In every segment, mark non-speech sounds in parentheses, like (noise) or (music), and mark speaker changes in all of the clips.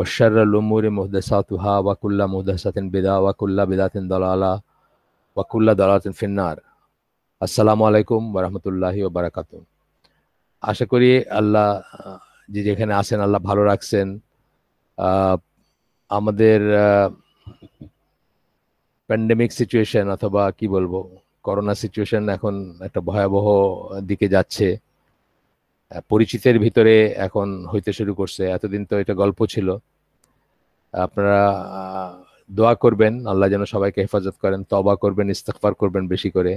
Speaker 1: وشر الأمور محدثاتها وكل محدثة بدا وكل بدا ضلالة وكل ضلالة في النار আসসালামু আলাইকুম الله وبركاته আশা করি আল্লাহ যে যেখানে আছেন আল্লাহ ভালো রাখছেন আমাদের প্যান্ডেমিক সিচুয়েশন অথবা কি বলবো করোনা সিচুয়েশন এখন একটা ভয়াবহ দিকে যাচ্ছে পরিচিতের ভিতরে এখন হইতে শুরু করছে এতদিন তো এটা গল্প ছিল আপনারা দোয়া করবেন আল্লাহ যেন সবাইকে হেফাজত করেন তবা করবেন ইস্তফার করবেন বেশি করে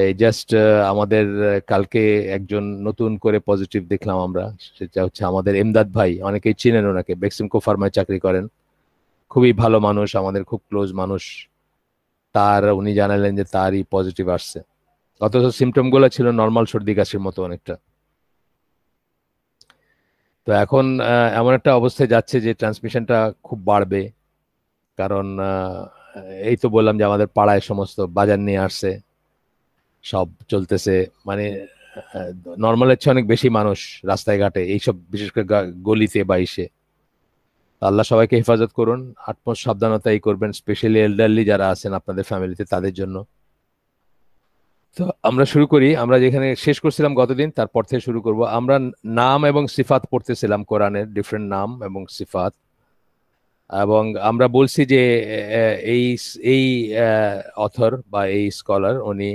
Speaker 1: এই জাস্ট আমাদের কালকে একজন নতুন করে পজিটিভ দেখলাম আমরা সেটা হচ্ছে আমাদের এমদাদ ভাই অনেকেই চিনেন ওনাকে বেক্সিমকো ফার্মায় চাকরি করেন খুবই ভালো মানুষ আমাদের খুব ক্লোজ মানুষ তার উনি জানালেন যে তারই পজিটিভ আসছে অথচ সিমটমগুলো ছিল নর্মাল সর্দি কাশির মতো অনেকটা তো এখন এমন একটা অবস্থায় যাচ্ছে যে ট্রান্সমিশনটা খুব বাড়বে কারণ এই তো বললাম যে আমাদের পাড়ায় সমস্ত বাজার নিয়ে আসছে সব চলতেছে মানে নর্মাল হচ্ছে অনেক বেশি মানুষ রাস্তায় ঘাটে এইসব বিশেষ করে গলিতে বা ইসে আল্লাহ সবাইকে হেফাজত করুন আটমোট সাবধানতাই করবেন স্পেশালি এল্ডারলি যারা আছেন আপনাদের ফ্যামিলিতে তাদের জন্য তো আমরা শুরু করি আমরা যেখানে শেষ করছিলাম গতদিন তারপর থেকে শুরু করব আমরা নাম এবং সিফাত পড়তেছিলাম কোরআনের ডিফারেন্ট নাম এবং সিফাত এবং আমরা বলছি যে এই এই অথর বা এই স্কলার উনি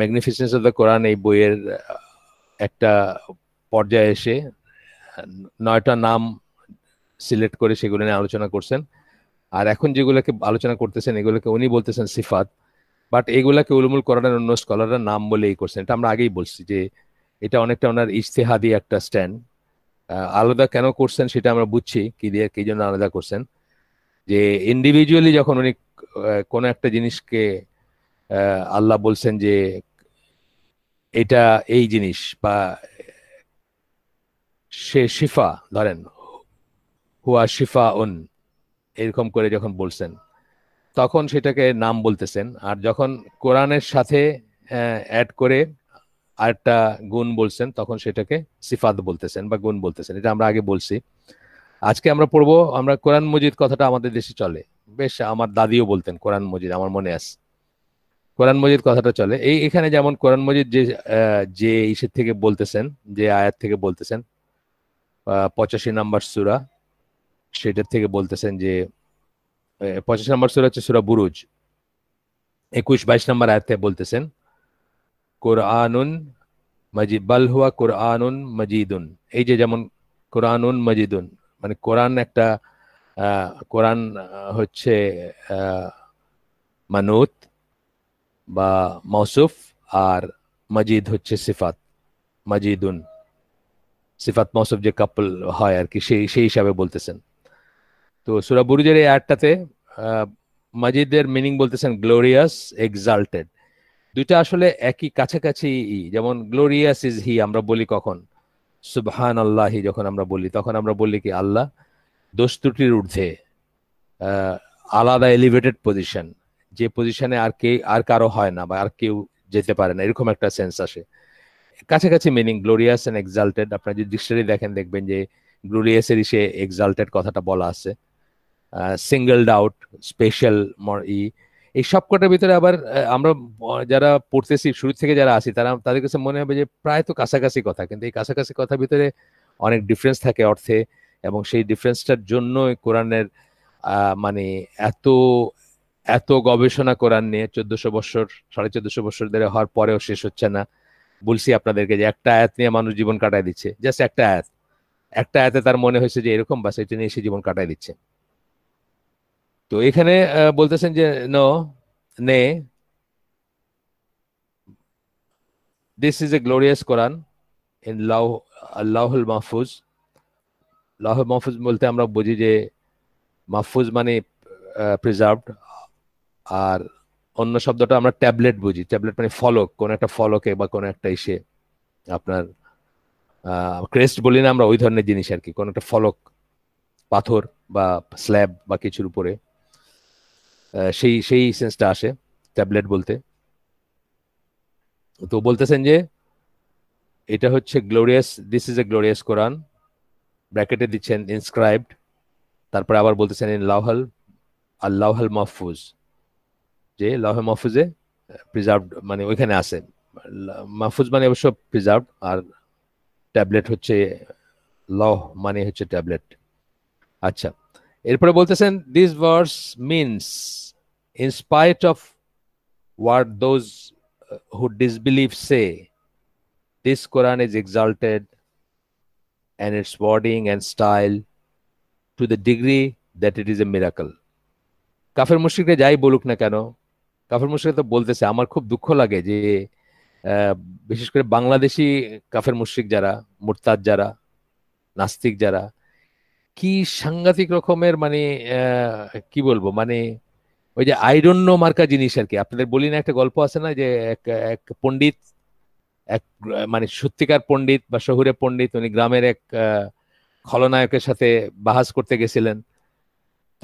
Speaker 1: ম্যাগনিফিসেন্স অফ দ্য কোরআন এই বইয়ের একটা পর্যায়ে এসে নয়টা নাম সিলেক্ট করে সেগুলো নিয়ে আলোচনা করছেন আর এখন যেগুলোকে আলোচনা করতেছেন এগুলোকে উনি বলতেছেন সিফাত বাট এইগুলাকে উলমুল করানোর অন্য স্কলাররা নাম বলে এই করছেন এটা আমরা আগেই বলছি যে এটা অনেকটা ওনার ইশতেহাদি একটা স্ট্যান্ড আলাদা কেন করছেন সেটা আমরা বুঝছি কি দিয়ে কি জন্য আলাদা করছেন যে ইন্ডিভিজুয়ালি যখন উনি কোনো একটা জিনিসকে আল্লাহ বলছেন যে এটা এই জিনিস বা সে শিফা ধরেন হুয়া শিফা উন এরকম করে যখন বলছেন তখন সেটাকে নাম বলতেছেন আর যখন কোরআনের সাথে অ্যাড করে আরেকটা গুণ বলছেন তখন সেটাকে সিফাত বলতেছেন বা গুণ বলতেছেন এটা আমরা আগে বলছি আজকে আমরা পড়বো আমরা কোরআন মজিদ কথাটা আমাদের দেশে চলে বেশ আমার দাদিও বলতেন কোরআন মজিদ আমার মনে আছে কোরআন মজিদ কথাটা চলে এই এখানে যেমন কোরআন মজিদ যে যে ইসের থেকে বলতেছেন যে আয়াত থেকে বলতেছেন পঁচাশি নাম্বার সুরা সেটার থেকে বলতেছেন যে পঁচিশ নম্বর সুরা হচ্ছে সুরা বুরুজ একুশ বাইশ নম্বর আয়াতে বলতেছেন কোরআনুন মজিদ বাল হুয়া কোরআনুন মজিদুন এই যে যেমন কোরআনুন মজিদুন মানে কোরআন একটা কোরআন হচ্ছে মানুত বা মৌসুফ আর মজিদ হচ্ছে সিফাত মজিদুন সিফাত মৌসুফ যে কাপল হয় আর কি সেই সেই হিসাবে বলতেছেন তো সুরা বুরুজের এই আটটাতে মাজিদের মিনিং বলতেছেন গ্লোরিয়াস এক্সাল্টেড দুইটা আসলে একই কাছাকাছি যেমন গ্লোরিয়াস ইজ হি আমরা বলি কখন সুবহান আল্লাহি যখন আমরা বলি তখন আমরা বলি কি আল্লাহ দোষ ঊর্ধ্বে আলাদা এলিভেটেড পজিশন যে পজিশনে আর কে আর কারো হয় না বা আর কেউ যেতে পারে না এরকম একটা সেন্স আসে কাছাকাছি মিনিং গ্লোরিয়াস অ্যান্ড এক্সাল্টেড আপনার যদি ডিকশনারি দেখেন দেখবেন যে গ্লোরিয়াসেরই সে এক্সাল্টেড কথাটা বলা আছে সিঙ্গেল আউট স্পেশাল ই এই সব কটার ভিতরে আবার আমরা যারা পড়তেছি শুরু থেকে যারা আসি তারা তাদের কাছে মনে হবে যে প্রায় তো কাছাকাছি কথা কিন্তু এই কাছাকাছি কথার ভিতরে অনেক ডিফারেন্স থাকে অর্থে এবং সেই ডিফারেন্সটার জন্য কোরআনের মানে এত এত গবেষণা কোরআন নিয়ে চোদ্দশো বছর সাড়ে চোদ্দশো বছর ধরে হওয়ার পরেও শেষ হচ্ছে না বলছি আপনাদেরকে যে একটা আয়াত নিয়ে মানুষ জীবন কাটায় দিচ্ছে জাস্ট একটা আয়াত একটা আয়াতে তার মনে হয়েছে যে এরকম বাস এটা নিয়ে সে জীবন কাটায় দিচ্ছে তো এখানে বলতেছেন যে no nay this is a glorious Quran in লাউ আল্লাহুল মাহফুজ লাহুল মাহফুজ বলতে আমরা বুঝি যে মাহফুজ মানে প্রিজার্ভড আর অন্য শব্দটা আমরা ট্যাবলেট বুঝি ট্যাবলেট মানে ফলক কোন একটা ফলকে বা কোন একটা ইসে আপনার ক্রেস্ট বলি না আমরা ওই ধরনের জিনিস আর কি কোন একটা ফলক পাথর বা স্ল্যাব বা কিছুর উপরে সেই সেই সেন্সটা আসে ট্যাবলেট বলতে তো বলতেছেন যে এটা হচ্ছে glorious this is a glorious Quran ব্র্যাকেটে দিচ্ছেন ইনস্ক্রাইবড তারপরে আবার বলতেছেন ইন লাহল আর লাহল মাহফুজ যে লাউহে মাহফুজে প্রিজার্ভ মানে ওইখানে আছে মাহফুজ মানে অবশ্য প্রিজার্ভ আর ট্যাবলেট হচ্ছে লহ মানে হচ্ছে ট্যাবলেট আচ্ছা এরপরে বলতেছেন this verse means spite of what those who disbelieve say this Quran is exalted and its wording and style to the degree that it is a miracle কাফের মুশরিকরা যাই বলুক না কেন কাফের মুশরিকরা তো বলতেছে আমার খুব দুঃখ লাগে যে বিশেষ করে বাংলাদেশি কাফের মুশ্রিক যারা মুরতাদ যারা নাস্তিক যারা কি সাংঘাতিক রকমের মানে কি বলবো মানে ওই যে আইরণ্য মার্কা জিনিস আর কি আপনাদের বলি না একটা গল্প আছে না যে এক এক পণ্ডিত এক মানে সত্যিকার পণ্ডিত বা শহুরে পণ্ডিত উনি গ্রামের এক খলনায়কের সাথে বাহাস করতে গেছিলেন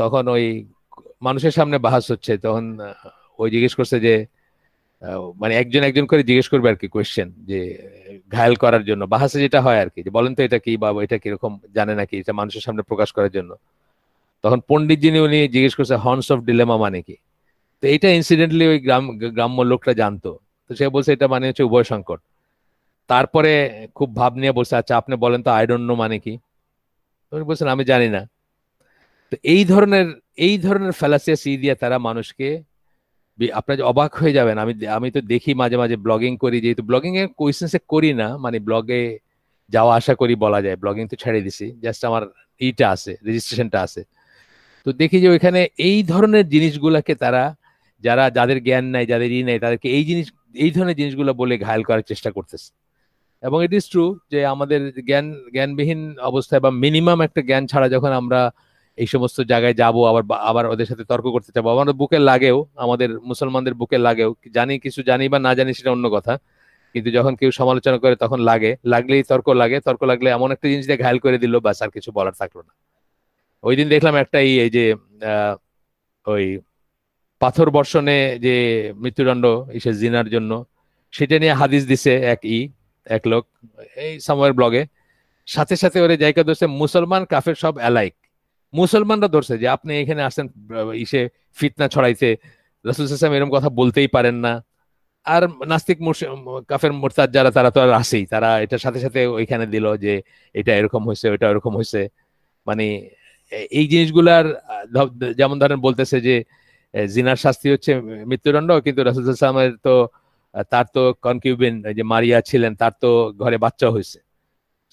Speaker 1: তখন ওই মানুষের সামনে বাহাস হচ্ছে তখন ওই জিজ্ঞেস করছে যে মানে একজন একজন করে জিজ্ঞেস করবে আর কি কোয়েশ্চেন যে ঘায়াল করার জন্য বাহাসে যেটা হয় আর কি যে বলেন তো এটা কি বা এটা কিরকম জানে নাকি এটা মানুষের সামনে প্রকাশ করার জন্য তখন পণ্ডিত যিনি উনি জিজ্ঞেস করছে হর্নস অফ ডিলেমা মানে কি তো এটা ইনসিডেন্টলি ওই গ্রাম গ্রাম্য লোকটা জানতো তো সে বলছে এটা মানে হচ্ছে উভয় সংকট তারপরে খুব ভাব নিয়ে বলছে আচ্ছা আপনি বলেন তো আই ডোন্ট নো মানে কি উনি বলছেন আমি জানি না তো এই ধরনের এই ধরনের ফ্যালাসিয়াস ই দিয়ে তারা মানুষকে আপনার অবাক হয়ে যাবেন আমি আমি তো দেখি মাঝে মাঝে ব্লগিং করি যেহেতু ব্লগিং এর কোয়েশ্চেন্সে করি না মানে ব্লগে যাওয়া আশা করি বলা যায় ব্লগিং তো ছেড়ে দিছি জাস্ট আমার ইটা আছে রেজিস্ট্রেশনটা আছে তো দেখি যে ওইখানে এই ধরনের জিনিসগুলোকে তারা যারা যাদের জ্ঞান নাই যাদের ই নাই তাদেরকে এই জিনিস এই ধরনের জিনিসগুলো বলে ঘায়ল করার চেষ্টা করতেছে এবং ইট ইজ ট্রু যে আমাদের জ্ঞান জ্ঞানবিহীন অবস্থায় বা মিনিমাম একটা জ্ঞান ছাড়া যখন আমরা এই সমস্ত জায়গায় যাব আবার আবার ওদের সাথে তর্ক করতে চাবো আমার বুকে লাগেও আমাদের মুসলমানদের বুকে লাগেও জানি কিছু জানি বা না জানি সেটা অন্য কথা কিন্তু যখন কেউ সমালোচনা করে তখন লাগে লাগলেই তর্ক লাগে তর্ক লাগলে এমন একটা জিনিস দিয়ে ঘায়ল করে দিল বাস আর কিছু বলার থাকলো না ওই দিন দেখলাম একটা এই যে ওই পাথর বর্ষণে যে মৃত্যুদণ্ড ইসে জিনার জন্য সেটা নিয়ে হাদিস দিছে এক ই এক লোক এই সময়ের ব্লগে সাথে সাথে ওরে জায়গা দোষে মুসলমান কাফের সব অ্যালাইক মুসলমানরা ধরছে যে আপনি এখানে আসেন ইসে ফিতনা ছড়াইতে রাসুল ইসলাম এরকম কথা বলতেই পারেন না আর নাস্তিক কাফের মোরতাদ যারা তারা তো আর আসেই তারা এটার সাথে সাথে ওইখানে দিল যে এটা এরকম হয়েছে ওইটা এরকম হয়েছে মানে এই জিনিসগুলার যেমন ধরেন বলতেছে যে জিনার শাস্তি হচ্ছে মৃত্যুদণ্ড কিন্তু রাসুল ইসলামের তো তার তো কনকিউবিন যে মারিয়া ছিলেন তার তো ঘরে বাচ্চা হয়েছে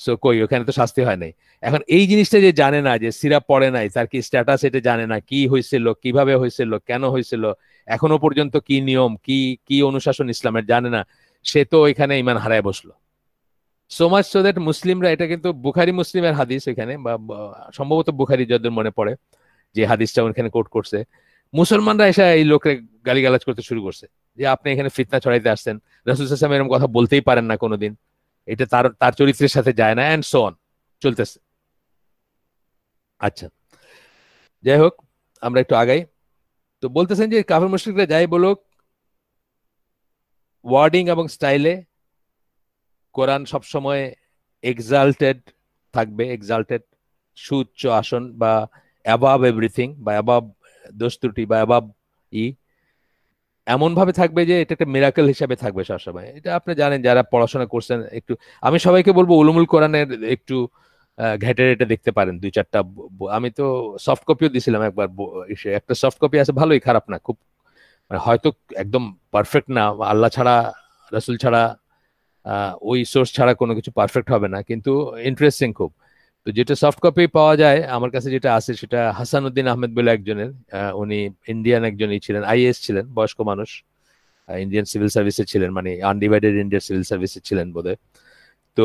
Speaker 1: সো কই ওখানে তো শাস্তি হয় নাই এখন এই জিনিসটা যে জানে না যে সিরাপ পড়ে নাই তার কি স্ট্যাটাস এটা জানে না কি হয়েছিল কিভাবে হয়েছিল কেন হয়েছিল এখনো পর্যন্ত কি নিয়ম কি কি অনুশাসন ইসলামের জানে না সে তো ওইখানে ইমান হারায় বসলো সো মাচ সো দ্যাট মুসলিমরা এটা কিন্তু বুখারি মুসলিমের হাদিস এখানে বা সম্ভবত বুখারি যাদের মনে পড়ে যে হাদিসটা ওখানে কোর্ট করছে মুসলমানরা এসে এই লোকের গালিগালাজ করতে শুরু করছে যে আপনি এখানে ফিতনা ছড়াইতে আসছেন রসুল সাল্লাম এরকম কথা বলতেই পারেন না কোনোদিন এটা তার তার চরিত্রের সাথে যায় না অ্যান্ড সো অন চলতেছে আচ্ছা যাই হোক আমরা একটু আগাই তো বলতেছেন যে কাফের মুশ্রিকরা যাই বলুক ওয়ার্ডিং এবং স্টাইলে কোরআন সবসময় এক্সাল্টেড থাকবে এক্সাল্টেড সুউচ্চ আসন বা অ্যাবাব এভরিথিং বা অ্যাবাব দোস্তুটি বা অ্যাবাব ই এমনভাবে থাকবে যে এটা একটা মেরাকেল হিসাবে থাকবে সবসময় এটা আপনি জানেন যারা পড়াশোনা করছেন একটু আমি সবাইকে বলবো উলুমুল কোরআনের একটু ঘেটের এটা দেখতে পারেন দুই চারটা আমি তো সফট কপিও দিছিলাম একবার একটা সফট কপি আছে ভালোই খারাপ না খুব মানে হয়তো একদম পারফেক্ট না আল্লাহ ছাড়া রসুল ছাড়া ওই সোর্স ছাড়া কোনো কিছু পারফেক্ট হবে না কিন্তু ইন্টারেস্টিং খুব তো যেটা সফট কপি পাওয়া যায় আমার কাছে যেটা আছে সেটা হাসানুদ্দিন আহমেদ বলে একজনের উনি ইন্ডিয়ান একজনই ছিলেন আইএস ছিলেন বয়স্ক মানুষ ইন্ডিয়ান সিভিল সার্ভিসে ছিলেন মানে আনডিভাইডেড ইন্ডিয়ান সিভিল সার্ভিসে ছিলেন বোধহয় তো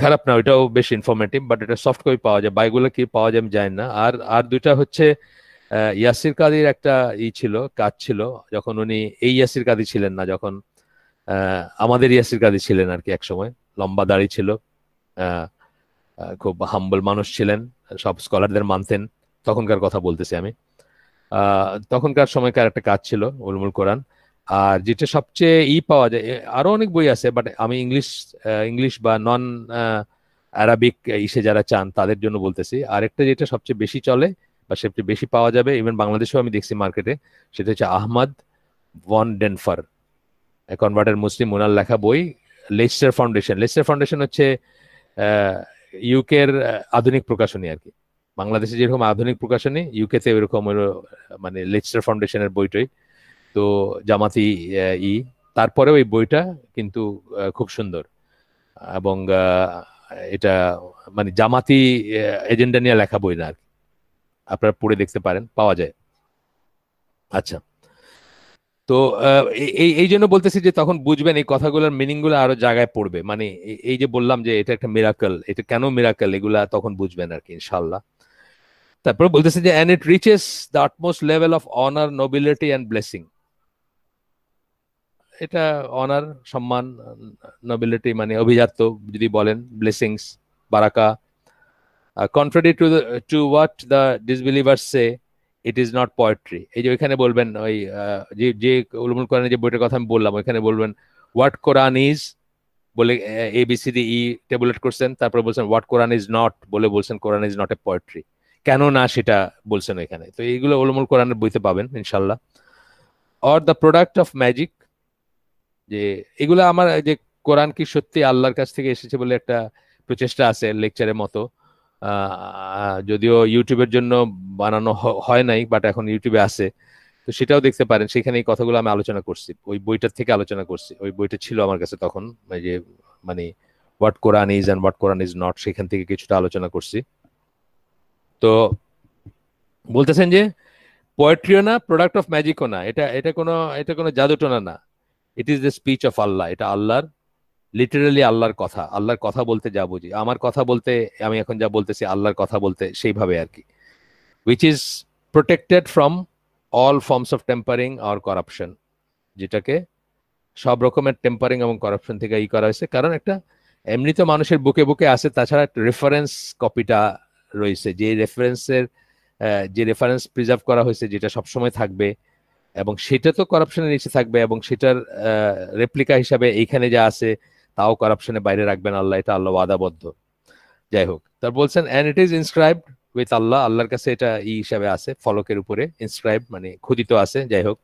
Speaker 1: খারাপ না ওইটাও বেশ ইনফরমেটিভ বাট এটা সফট কপি পাওয়া যায় বাইগুলো কি পাওয়া যায় আমি জানি না আর আর দুইটা হচ্ছে ইয়াসির কাদির একটা ই ছিল কাজ ছিল যখন উনি এই ইয়াসির কাদি ছিলেন না যখন আমাদের ইয়াসির কাদি ছিলেন আর কি এক সময় লম্বা দাড়ি ছিল আহ খুব হাম্বল মানুষ ছিলেন সব স্কলারদের মানতেন তখনকার কথা বলতেছি আমি তখনকার সময়কার একটা কাজ ছিল উলমুল কোরআন আর যেটা সবচেয়ে ই পাওয়া যায় আরো অনেক বই আছে বাট আমি ইংলিশ ইংলিশ বা নন আরাবিক ইসে যারা চান তাদের জন্য বলতেছি আরেকটা যেটা সবচেয়ে বেশি চলে বা সবচেয়ে বেশি পাওয়া যাবে ইভেন বাংলাদেশেও আমি দেখছি মার্কেটে সেটা হচ্ছে Ahmad von Denffer converter Muslim ওনার লেখা বই লেস্টার ফাউন্ডেশন লেস্টার ফাউন্ডেশন হচ্ছে ইউকের আধুনিক প্রকাশনী আর কি বাংলাদেশে যেরকম আধুনিক প্রকাশনী ইউকেতে এরকম মানে লেচার ফাউন্ডেশনের বইটাই তো জামাতি ই তারপরেও ওই বইটা কিন্তু খুব সুন্দর এবং এটা মানে জামাতি এজেন্ডা নিয়ে লেখা বই না আর আপনারা পড়ে দেখতে পারেন পাওয়া যায় আচ্ছা তো এই এই জন্য বলতেছি যে তখন বুঝবেন এই কথাগুলোর মিনিংগুলো আরো জায়গায় পড়বে মানে এই যে বললাম যে এটা একটা মিরাকল এটা কেন মিরাকল এগুলা তখন বুঝবেন আর কি ইনশাল্লাহ তারপরে বলতেছে যে and it reaches the utmost level of honour nobility and blessing এটা অনার সম্মান নোবিলিটি মানে অভিজাত্য যদি বলেন ব্লেসিংস বারাকা contrary to to what the disbelievers say it is not poetry এই যে ওইখানে বলবেন ওই যে যে উলমুল কোরআন যে বইটার কথা আমি বললাম ওইখানে বলবেন হোয়াট কোরআন ইজ বলে A B C D E tabulate করছেন তারপরে বলছেন হোয়াট কোরআন ইজ নট বলে বলছেন Quran is not a poetry কেন না সেটা বলছেন এখানে তো এইগুলো উলমুল কোরআনের বইতে পাবেন ইনশাল্লাহ or the product of magic যে এগুলো আমার যে কোরআন কি সত্যি আল্লাহর কাছ থেকে এসেছে বলে একটা প্রচেষ্টা আছে লেকচারের মতো যদিও ইউটিউবের জন্য বানানো হয় নাই বাট এখন ইউটিউবে আছে তো সেটাও দেখতে পারেন সেখানে এই কথাগুলো আমি আলোচনা করছি ওই বইটার থেকে আলোচনা করছি ওই বইটা ছিল আমার কাছে তখন যে মানে what Quran is and what Quran is not সেখান থেকে কিছুটা আলোচনা করছি তো বলতেছেন যে পোয়েট্রিও না প্রোডাক্ট অফ ম্যাজিকও না এটা এটা কোনো এটা কোনো জাদুটোনা না it is the speech of Allah এটা আল্লাহর লিটারালি আল্লাহর কথা আল্লাহর কথা বলতে যা বুঝি আমার কথা বলতে আমি এখন যা বলতেছি আল্লাহর কথা বলতে সেইভাবে আর কি which is protected from all forms of tampering আর করাপশন যেটাকে সব রকমের টেম্পারিং এবং করাপশন থেকে ই করা হয়েছে কারণ একটা এমনি তো মানুষের বুকে বুকে আছে তাছাড়া রেফারেন্স কপিটা রয়েছে যে রেফারেন্সের যে রেফারেন্স প্রিজার্ভ করা হয়েছে যেটা সবসময় থাকবে এবং সেটা তো করাপশনের নিচে থাকবে এবং সেটার রেপ্লিকা হিসাবে এইখানে যা আছে তাও করাপশনে বাইরে রাখবেন আল্লাহ এটা আল্লাহ ওয়াদাবদ্ধ যাই হোক তার বলছেন and it is inscribed with Allah আল্লাহর কাছে এটা ই হিসাবে আছে ফলকের উপরে ইনস্ক্রাইব মানে খুদিত আছে যাই হোক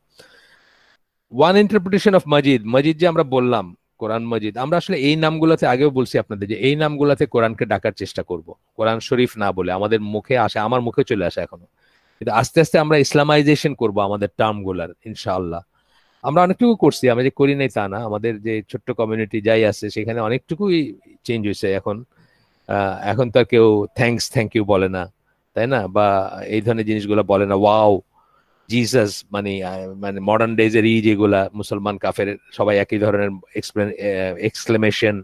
Speaker 1: ওয়ান ইন্টারপ্রিটেশন অফ মজিদ মজিদ যে আমরা বললাম কোরআন মজিদ আমরা আসলে এই নামগুলোতে আগেও বলছি আপনাদের যে এই নামগুলোতে কোরআনকে ডাকার চেষ্টা করব কোরআন শরীফ না বলে আমাদের মুখে আসে আমার মুখে চলে আসে এখনো কিন্তু আস্তে আস্তে আমরা ইসলামাইজেশন করব আমাদের টার্মগুলার ইনশাআল্লাহ আমরা অনেকটুকু করছি আমরা যে করি নাই তা না আমাদের যে ছোট্ট কমিউনিটি যাই আছে সেখানে অনেকটুকুই চেঞ্জ হয়েছে এখন এখন তো আর কেউ থ্যাংকস থ্যাংক ইউ বলে না তাই না বা এই ধরনের জিনিসগুলো বলে না ওয়াও জিসাস মানে মানে মডার্ন ডেজের ই যেগুলা মুসলমান কাফের সবাই একই ধরনের এক্সক্লেমেশন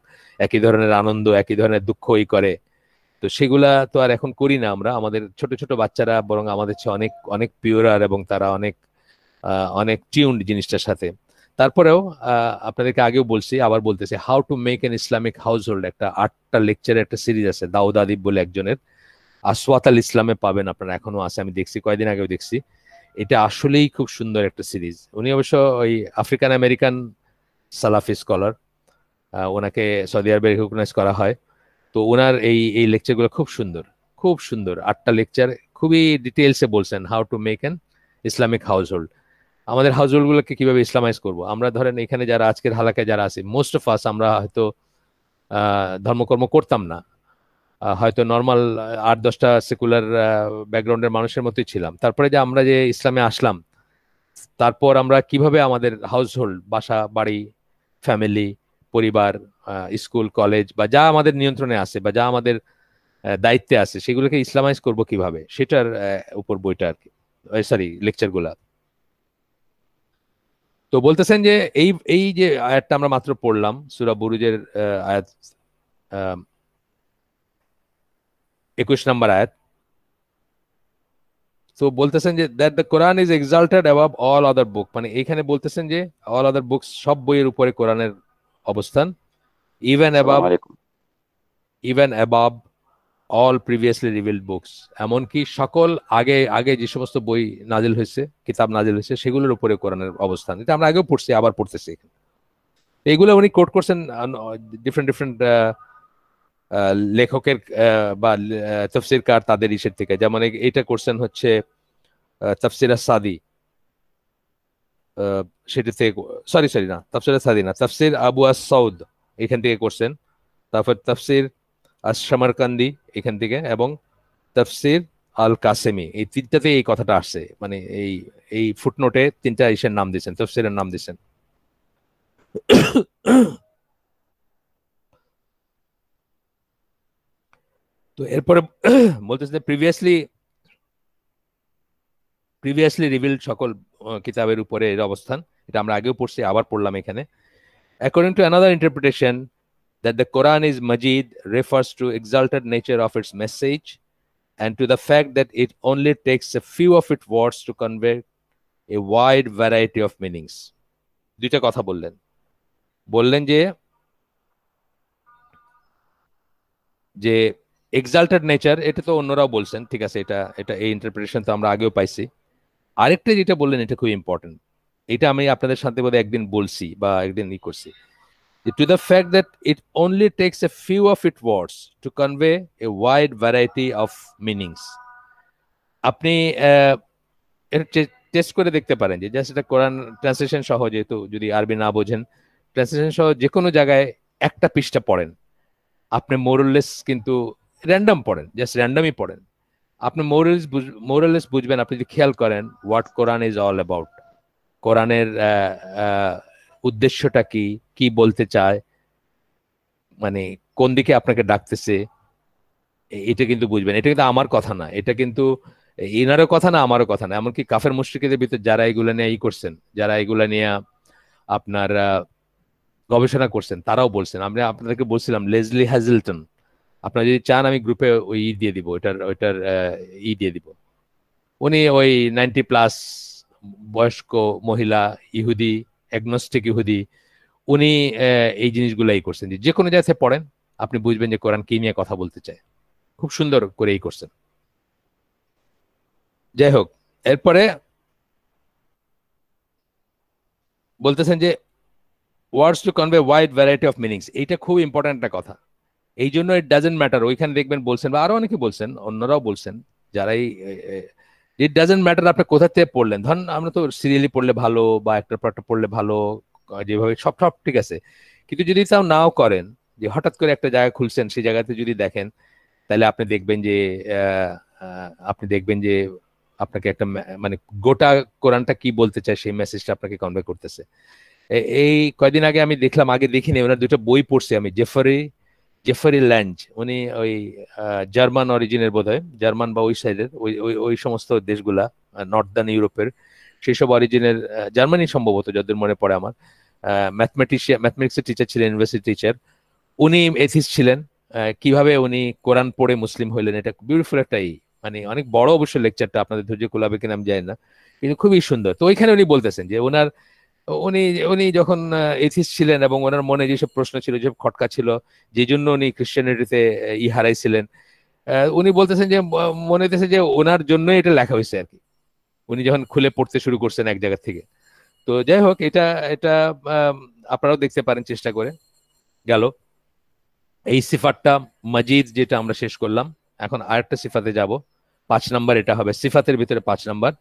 Speaker 1: একই ধরনের আনন্দ একই ধরনের দুঃখই করে তো সেগুলা তো আর এখন করি না আমরা আমাদের ছোট ছোট বাচ্চারা বরং আমাদের চেয়ে অনেক অনেক পিওরার এবং তারা অনেক অনেক টিউন্ড জিনিসটার সাথে তারপরেও আপনাদেরকে আগেও বলছি আবার বলতেছি how to make an Islamic household একটা আটটা লেকচারের একটা সিরিজ আছে দাউদ আদিব বলে একজনের আসওয়াত আল ইসলামে পাবেন আপনারা এখনো আছে আমি দেখছি কয়েকদিন আগেও দেখছি এটা আসলেই খুব সুন্দর একটা সিরিজ উনি অবশ্য ওই আফ্রিকান আমেরিকান সালাফি স্কলার ওনাকে সৌদি আরবে রেকগনাইজ করা হয় তো ওনার এই এই লেকচারগুলো খুব সুন্দর খুব সুন্দর আটটা লেকচার খুবই ডিটেলসে বলছেন how to make an Islamic household আমাদের হাউজহোল্ডগুলোকে কিভাবে ইসলামাইজ করব আমরা ধরেন এখানে যারা আজকের হালাকায় যারা আছে মোস্ট অফ আস আমরা হয়তো ধর্মকর্ম করতাম না হয়তো নর্মাল আট দশটা সেকুলার ব্যাকগ্রাউন্ডের মানুষের মতোই ছিলাম তারপরে যে আমরা যে ইসলামে আসলাম তারপর আমরা কিভাবে আমাদের হাউসহোল্ড বাসা বাড়ি ফ্যামিলি পরিবার স্কুল কলেজ বা যা আমাদের নিয়ন্ত্রণে আছে বা যা আমাদের দায়িত্বে আছে সেগুলোকে ইসলামাইজ করব কিভাবে সেটার উপর বইটা আর কি সরি লেকচারগুলা তো বলতেছেন যে এই এই যে আয়াতটা আমরা মাত্র পড়লাম সুরা বুরুজের আয়াত একুশ নাম্বার আয়াত তো বলতেছেন যে that the Quran is exalted above all other book মানে এইখানে বলতেছেন যে অল আদার বুক সব বইয়ের উপরে কোরআনের অবস্থান even above even above all previously reveal books এমনকি সকল আগে আগে যে সমস্ত বই নাজিল হয়েছে কিতাব নাজিল হয়েছে সেগুলোর উপরে কোরআনের অবস্থান এটা আমরা আগেও পড়ছি আবার পড়তেছি এইগুলো উনি কোট করছেন ডিফারেন্ট ডিফারেন্ট লেখকের বা তফসিরকার তাদের ইসের থেকে যেমন এটা করছেন হচ্ছে তফসিরা সাদি সেটা থেকে সরি সরি না তফসিরা সাদি না তফসির আবু আস সৌদ এখান থেকে করছেন তারপর তফসির আসামারকান্দি এখান থেকে এবং তফসির আল কাসেমি এই তিনটাতে এই কথাটা আসছে মানে এই এই ফুটনোটে তিনটা ইসের নাম দিয়েছেন তফসিরের নাম দিয়েছেন তো এরপরে বলতেছে যে প্রিভিয়াসলি প্রিভিয়াসলি রিভিল সকল কিতাবের উপরে এর অবস্থান এটা আমরা আগেও পড়ছি আবার পড়লাম এখানে according to another interpretation that the Quran is Majid refers to exalted nature of its message and to the fact that it only takes a few of its words to convey a wide variety of meanings দুইটা কথা বললেন বললেন যে যে exalted nature এটা তো অন্যরাও বলছেন ঠিক আছে এটা এটা এই ইন্টারপ্রিটেশন তো আমরা আগেও পাইছি আরেকটা যেটা বললেন এটা খুব ইম্পর্টেন্ট এটা আমি আপনাদের সাথে বোধহয় একদিন বলছি বা একদিন ই করছি to the fact that it only takes a few of its words to convey a wide variety of meanings. আপনি টেস্ট করে দেখতে পারেন যে জাস্ট এটা কোরআন ট্রান্সলেশন সহ যেহেতু যদি আরবি না বোঝেন ট্রান্সলেশন সহ যে কোনো জায়গায় একটা পৃষ্ঠা পড়েন আপনি মোরলেস কিন্তু র্যান্ডম পড়েন জাস্ট র্যান্ডমই পড়েন আপনি মোরালস মোরলেস বুঝবেন আপনি যদি খেয়াল করেন what Quran is all about কোরআনের উদ্দেশ্যটা কি কি বলতে চায় মানে কোন দিকে আপনাকে ডাকতেছে এটা কিন্তু বুঝবেন এটা কিন্তু আমার কথা না এটা কিন্তু এনারও কথা না আমারও কথা না এমনকি কাফের মুশ্রিকদের ভিতরে যারা এগুলো নিয়ে ই করছেন যারা এগুলা নিয়ে আপনার গবেষণা করছেন তারাও বলছেন আমি আপনাদেরকে বলছিলাম লেজলি হ্যাজেলটন আপনারা যদি চান আমি গ্রুপে ওই ই দিয়ে দিব ওইটার ওইটার ই দিয়ে দিব উনি ওই নাইনটি প্লাস বয়স্ক মহিলা ইহুদি অ্যাগনস্টিক ইহুদি উনি এই জিনিসগুলাই করছেন যে কোনো জায়গায় পড়েন আপনি বুঝবেন যে কোরআন কি নিয়ে কথা বলতে চায় খুব সুন্দর করে এই করছেন যাই হোক এরপরে বলতেছেন যে words to convey wide variety of meanings এইটা খুব ইম্পর্ট্যান্ট একটা কথা এই জন্য ইট ডাজেন্ট ম্যাটার ওইখানে দেখবেন বলছেন বা আরো অনেকে বলছেন অন্যরাও বলছেন যারাই ইট ডাজেন্ট ম্যাটার আপনি কোথা থেকে পড়লেন ধরেন আমরা তো সিরিয়ালি পড়লে ভালো বা একটার পর একটা পড়লে ভালো যেভাবে সব সব ঠিক আছে কিন্তু যদি তাও নাও করেন যে হঠাৎ করে একটা জায়গা খুলছেন সেই জায়গাতে যদি দেখেন তাহলে আপনি দেখবেন যে আপনি দেখবেন যে আপনাকে একটা মানে গোটা কোরআনটা কি বলতে চায় সেই মেসেজটা আপনাকে কনভে করতেছে এই কয়দিন আগে আমি দেখলাম আগে দেখিনি ওনার দুটো বই পড়ছি আমি জেফারি জেফারি ল্যাঞ্জ উনি ওই জার্মান অরিজিনের বোধ হয় জার্মান বা ওই সাইডের ওই ওই ওই সমস্ত দেশগুলা নর্দার্ন ইউরোপের সেই সব অরিজিনের জার্মানি সম্ভবত যাদের মনে পড়ে আমার ম্যাথমেটিশিয়ান ম্যাথমেটিক্সের টিচার ছিলেন ইউনিভার্সিটি টিচার উনি এথিস ছিলেন কিভাবে উনি কোরআন পড়ে মুসলিম হইলেন এটা বিউটিফুল একটা ই মানে অনেক বড় অবশ্য লেকচারটা আপনাদের ধৈর্য কোলাবে কিনা আমি জানি না কিন্তু খুবই সুন্দর তো ওইখানে উনি বলতেছেন যে ওনার উনি উনি যখন এথিস ছিলেন এবং ওনার মনে যেসব প্রশ্ন ছিল যেসব খটকা ছিল যে জন্য উনি খ্রিস্টানিটিতে ই হারাইছিলেন উনি বলতেছেন যে মনে হইতেছে যে ওনার জন্য এটা লেখা হয়েছে আর কি উনি যখন খুলে পড়তে শুরু করছেন এক জায়গা থেকে তো যাই হোক এটা এটা আপনারাও দেখতে পারেন চেষ্টা করে গেল এই সিফাতটা মজিদ যেটা আমরা শেষ করলাম এখন আরেকটা সিফাতে যাব পাঁচ নাম্বার এটা হবে সিফাতের ভিতরে পাঁচ নাম্বার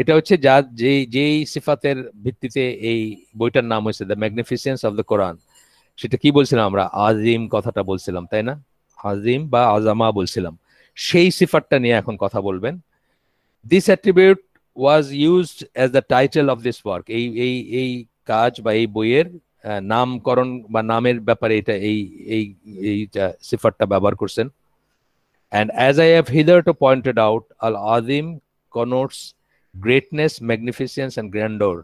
Speaker 1: এটা হচ্ছে যা যেই যেই সিফাতের ভিত্তিতে এই বইটার নাম হয়েছে the magnificence of the Quran সেটা কি বলছিলাম আমরা আজিম কথাটা বলছিলাম তাই না আজিম বা আজামা বলছিলাম সেই সিফারটা নিয়ে এখন কথা বলবেন this attribute was used as the title of this work এই এই এই কাজ বা এই বইয়ের নামকরণ বা নামের ব্যাপারে এটা এই এই এইটা সিফারটা ব্যবহার করছেন and as I have hitherto pointed out আল আজিম connotes greatness magnificence and grandeur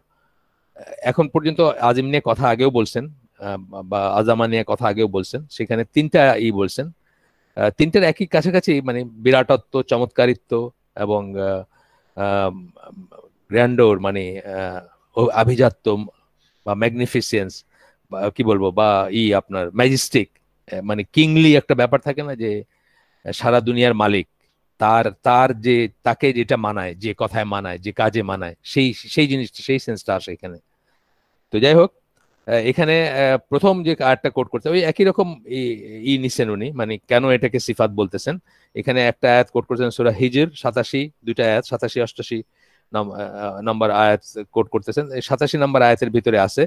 Speaker 1: এখন পর্যন্ত আজিম নিয়ে কথা আগেও বলছেন বা আজামা নিয়ে কথা আগেও বলছেন সেখানে তিনটা ই বলছেন তিনটার একই কাছাকাছি মানে বিরাটত্ব চমৎকারিত্ব এবং গ্র্যান্ডোর মানে আভিজাত্য বা ম্যাগনিফিসিয়েন্স কি বলবো বা ই আপনার ম্যাজিস্টিক মানে কিংলি একটা ব্যাপার থাকে না যে সারা দুনিয়ার মালিক তার তার যে তাকে যেটা মানায় যে কথায় মানায় যে কাজে মানায় সেই সেই জিনিসটা সেই সেন্সটা আসে এখানে তো যাই হোক এখানে প্রথম যে আয়াতটা কোট করতে ওই একই রকম ই নিছেন উনি মানে কেন এটাকে সিফাত বলতেছেন এখানে একটা আয়াত কোট করতেছেন সুরা হিজির সাতাশি দুইটা আয়াত সাতাশি অষ্টাশি নম্বর আয়াত কোট করতেছেন সাতাশি নম্বর আয়াতের ভিতরে আছে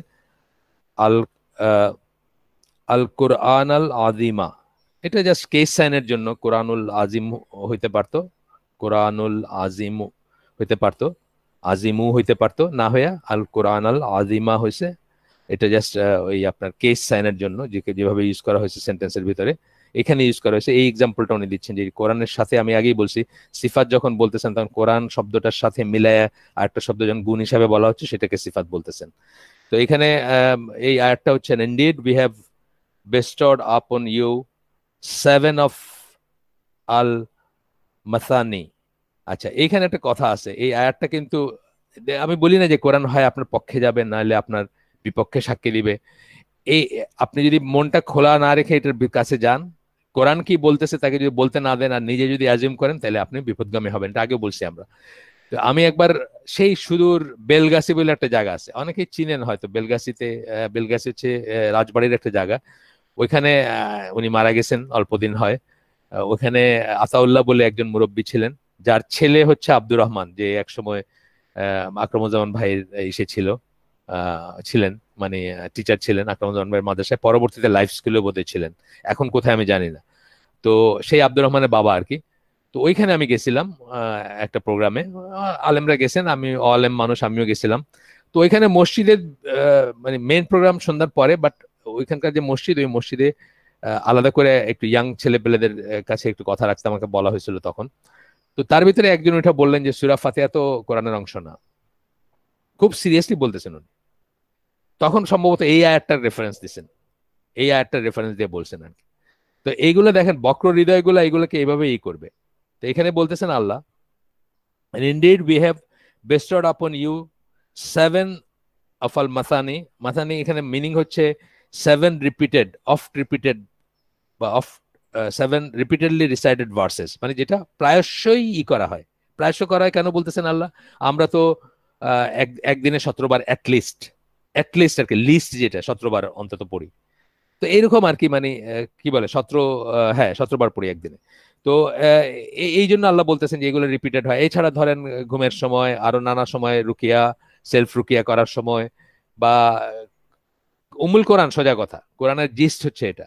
Speaker 1: আল আল কোরআন আল আদিমা এটা জাস্ট কেস সাইনের জন্য কোরআনুল আজিম হইতে পারতো কোরআনুল আজিম হইতে পারতো আজিমু হইতে পারতো না হইয়া আল কোরআন আল আজিমা হয়েছে এটা জাস্ট ওই আপনার কেস সাইনের জন্য যেভাবে ইউজ করা হয়েছে সেন্টেন্সের ভিতরে এখানে ইউজ করা হয়েছে এই এক্সাম্পলটা উনি দিচ্ছেন যে কোরআনের সাথে আমি আগেই বলছি সিফাত যখন বলতেছেন তখন কোরআন শব্দটার সাথে মিলায় আরেকটা শব্দ যখন গুণ হিসাবে বলা হচ্ছে সেটাকে সিফাত বলতেছেন তো এখানে এই আরেকটা হচ্ছে indeed we have bestowed upon you seven of আল মাসানি আচ্ছা এইখানে একটা কথা আছে এই আয়াতটা কিন্তু আমি বলি না যে কোরআন হয় আপনার পক্ষে যাবে নাহলে আপনার বিপক্ষে সাক্ষী দিবে এই আপনি যদি মনটা খোলা না রেখে এটার কাছে যান কোরআন কি বলতেছে তাকে যদি বলতে না দেন আর নিজে যদি অ্যাজিউম করেন তাহলে আপনি বিপদগামী হবেন এটা আগেও বলছি আমরা তো আমি একবার সেই সুদূর বেলগাসি বলে একটা জায়গা আছে অনেকেই চিনেন হয়তো বেলগাসিতে বেলগাসি হচ্ছে রাজবাড়ির একটা জায়গা ওইখানে উনি মারা গেছেন অল্পদিন হয় ওখানে আতাউল্লাহ বলে একজন মুরব্বী ছিলেন যার ছেলে হচ্ছে আব্দুর রহমান যে একসময় আক্রমজামান ভাইয়ের এসে ছিল ছিলেন মানে টিচার ছিলেন আক্রমজামান ভাইয়ের মাদ্রাসায় পরবর্তীতে লাইফ স্কুলে বোধহয় ছিলেন এখন কোথায় আমি জানি না তো সেই আব্দুর রহমানের বাবা আর কি তো ওইখানে আমি গেছিলাম একটা প্রোগ্রামে আলেমরা গেছেন আমি অলেম মানুষ আমিও গেছিলাম তো ওইখানে মসজিদের মানে মেন প্রোগ্রাম সন্ধ্যার পরে বাট ওইখানকার যে মসজিদ ওই মসজিদে আলাদা করে একটু ইয়াং ছেলেপেলেদের কাছে একটু কথা রাখতে আমাকে বলা হয়েছিল তখন তো তার ভিতরে একজন ওইটা বললেন যে সুরা ফাতেহা তো কোরআনের অংশ না খুব সিরিয়াসলি বলতেছেন উনি তখন সম্ভবত এই আয়ারটার রেফারেন্স দিচ্ছেন এই আয়ারটার রেফারেন্স দিয়ে বলছেন আর কি তো এইগুলো দেখেন বক্র হৃদয়গুলো এইগুলোকে এইভাবে ই করবে তো এখানে বলতেছেন আল্লাহ indeed we have bestowed upon you seven আফাল মাথানি মাথানি এখানে মিনিং হচ্ছে seven repeated, oft repeated, বা of seven repeatedly recited verses মানে যেটা প্রায়শই ই করা হয় প্রায়শ করা হয় কেন বলতেছেন আল্লাহ আমরা তো একদিনে সতেরোবার অ্যাটলিস্ট অ্যাটলিস্ট আর কি লিস্ট যেটা সতেরোবার অন্তত পড়ি তো এরকম আর কি মানে কি বলে সতেরো হ্যাঁ সতেরোবার পড়ি একদিনে তো এই জন্য আল্লাহ বলতেছেন যে এগুলো রিপিটেড হয় এছাড়া ধরেন ঘুমের সময় আরো নানা সময় রুকিয়া সেলফ রুকিয়া করার সময় বা উমুল কোরআন সোজা কথা কোরআনের জিস্ট হচ্ছে এটা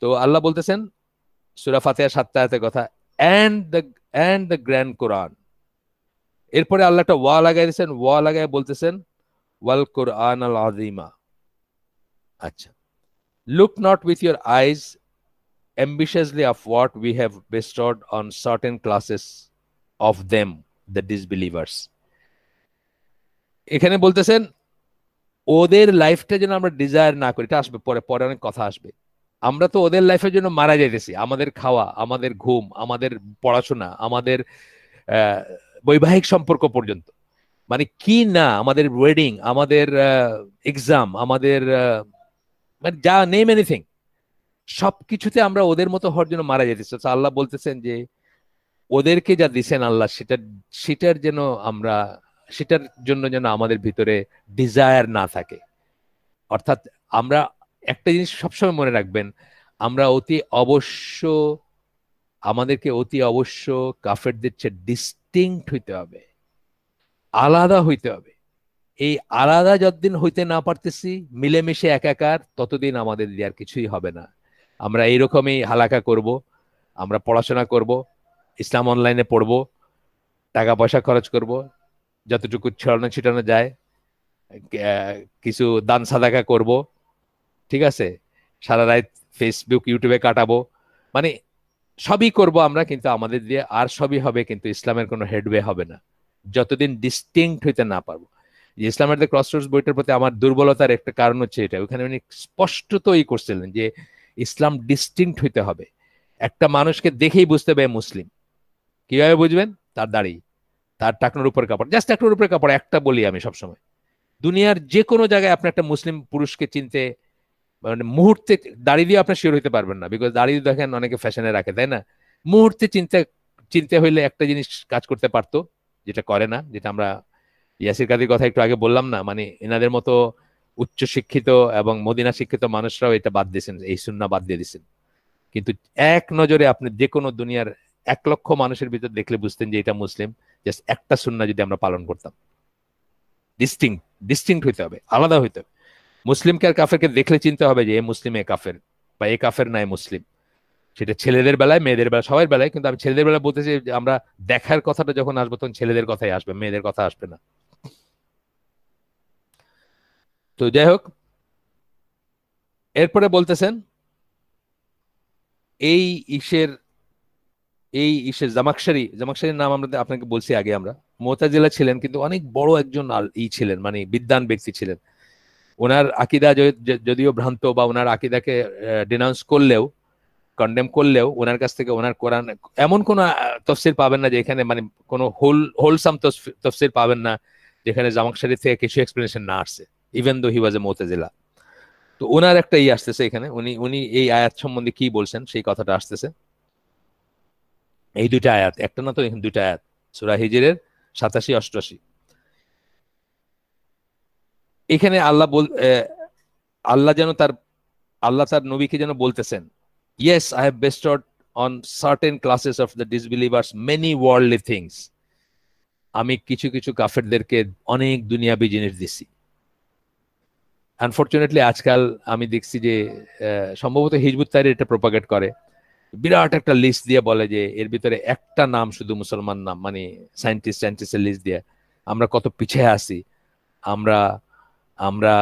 Speaker 1: তো আল্লাহ বলতেছেন সুরা ফাতেহা সাতটাতে কথা and the and the grand Quran এরপরে আল্লাহ একটা ওয়া লাগাই দিয়েছেন ওয়া লাগাই বলতেছেন ওয়াল কোরআন আল আজিমা আচ্ছা look not with your eyes ambitiously of what we have bestowed on certain classes of them the disbelievers এখানে বলতেছেন ওদের লাইফটা যেন আমরা ডিজায়ার না করি এটা আসবে পরে পরে অনেক কথা আসবে আমরা তো ওদের লাইফের জন্য মারা যাইতেছি আমাদের খাওয়া আমাদের ঘুম আমাদের পড়াশোনা আমাদের বৈবাহিক সম্পর্ক পর্যন্ত মানে কি না আমাদের ওয়েডিং আমাদের এক্সাম আমাদের মানে যা নেম এনিথিং সব কিছুতে আমরা ওদের মতো হওয়ার জন্য মারা যেতেছি আল্লাহ বলতেছেন যে ওদেরকে যা দিছেন আল্লাহ সেটা সেটার যেন আমরা সেটার জন্য যেন আমাদের ভিতরে ডিজায়ার না থাকে অর্থাৎ আমরা একটা জিনিস সবসময় মনে রাখবেন আমরা অতি অবশ্য আমাদেরকে অতি অবশ্য কাফেরদের চেয়ে ডিস্টিংক্ট হইতে হবে আলাদা হইতে হবে এই আলাদা যতদিন হইতে না পারতেছি মিলেমিশে একাকার ততদিন আমাদের দিয়ে আর কিছুই হবে না আমরা এইরকমই হালাকা করব আমরা পড়াশোনা করব ইসলাম অনলাইনে পড়ব টাকা পয়সা খরচ করব যতটুকু ছড়ানো ছিটানো যায় কিছু দান সাদাকা করব ঠিক আছে সারা রাত ফেসবুক ইউটিউবে কাটাবো মানে সবই করব আমরা কিন্তু আমাদের দিয়ে আর সবই হবে কিন্তু ইসলামের কোনো হেডওয়ে হবে না যতদিন ডিস্টিংক্ট হইতে না পারবো ইসলামের দ্য ক্রসরোডস বইটার প্রতি আমার দুর্বলতার একটা কারণ হচ্ছে এটা ওখানে উনি স্পষ্টতই করছিলেন যে ইসলাম ডিস্টিংক্ট হইতে হবে একটা মানুষকে দেখেই বুঝতে হবে মুসলিম কিভাবে বুঝবেন তার দাঁড়িয়ে তার টাকনোর উপরে কাপড় জাস্ট টাকনোর উপরে কাপড় একটা বলি আমি সবসময় দুনিয়ার যে কোনো জায়গায় আপনি একটা মুসলিম পুরুষকে চিনতে মানে মুহূর্তে দাঁড়িয়ে দিয়ে আপনার শিওর হইতে পারবেন না বিকজ দাঁড়িয়ে দেখেন অনেকে ফ্যাশনে রাখে তাই না মুহূর্তে চিনতে চিনতে হইলে একটা জিনিস কাজ করতে পারতো যেটা করে না যেটা আমরা ইয়াসির কাদের কথা একটু আগে বললাম না মানে এনাদের মতো উচ্চ শিক্ষিত এবং মদিনা শিক্ষিত মানুষরাও এটা বাদ দিয়েছেন এই শূন্য বাদ দিয়ে দিয়েছেন কিন্তু এক নজরে আপনি যে কোনো দুনিয়ার এক লক্ষ মানুষের ভিতর দেখলে বুঝতেন যে এটা মুসলিম জাস্ট একটা সুন্না যদি আমরা পালন করতাম ডিস্টিং ডিস্টিংক্ট হইতে হবে আলাদা হইতে হবে মুসলিমকে আর কাফেরকে দেখলে চিনতে হবে যে এ মুসলিম এ কাফের বা এ কাফের না এ মুসলিম সেটা ছেলেদের বেলায় মেয়েদের বেলায় সবার বেলায় কিন্তু আমি ছেলেদের বেলায় বলতে চাই আমরা দেখার কথাটা যখন আসবো তখন ছেলেদের কথাই আসবে মেয়েদের কথা আসবে না তো যাই হোক এরপরে বলতেছেন এই ইসের এই ইসে জামাকশারি জামাকশারির নাম আমরা আপনাকে বলছি আগে আমরা মোতাজিলা ছিলেন কিন্তু অনেক বড় একজন ই ছিলেন মানে বিদ্যান ব্যক্তি ছিলেন ওনার আকিদা যদিও ভ্রান্ত বা ওনার আকিদাকে ডিনাউন্স করলেও কন্ডেম করলেও ওনার কাছ থেকে ওনার কোরআন এমন কোনো তফসির পাবেন না যে এখানে মানে কোনো হোল হোলসাম তফসির পাবেন না যেখানে জামাকশারি থেকে কিছু এক্সপ্লেনেশন না আসছে ইভেন দো হি ওয়াজ এ মোতাজিলা তো ওনার একটা ই আসতেছে এখানে উনি উনি এই আয়াত সম্বন্ধে কি বলছেন সেই কথাটা আসতেছে এই দুইটা আয়াত একটা না তো এখানে দুইটা আয়াত সুরা হিজিরের সাতাশি অষ্টআশি এখানে আল্লাহ বল আল্লাহ যেন তার আল্লাহ তার নবীকে যেন বলতেছেন yes I have bestowed on certain classes of the disbelievers many worldly things আমি কিছু কিছু কাফেরদেরকে অনেক দুনিয়াবি জিনিস দিছি আনফর্চুনেটলি আজকাল আমি দেখছি যে সম্ভবত হিজবুত তারি এটা প্রোপাগেট করে বিরাট একটা লিস্ট দিয়ে বলে যে এর ভিতরে একটা নাম শুধু মুসলমান নাম মানে সায়েন্টিস্ট সায়েন্টিস্টের লিস্ট দিয়ে আমরা কত পিছিয়ে আছি আমরা আমরা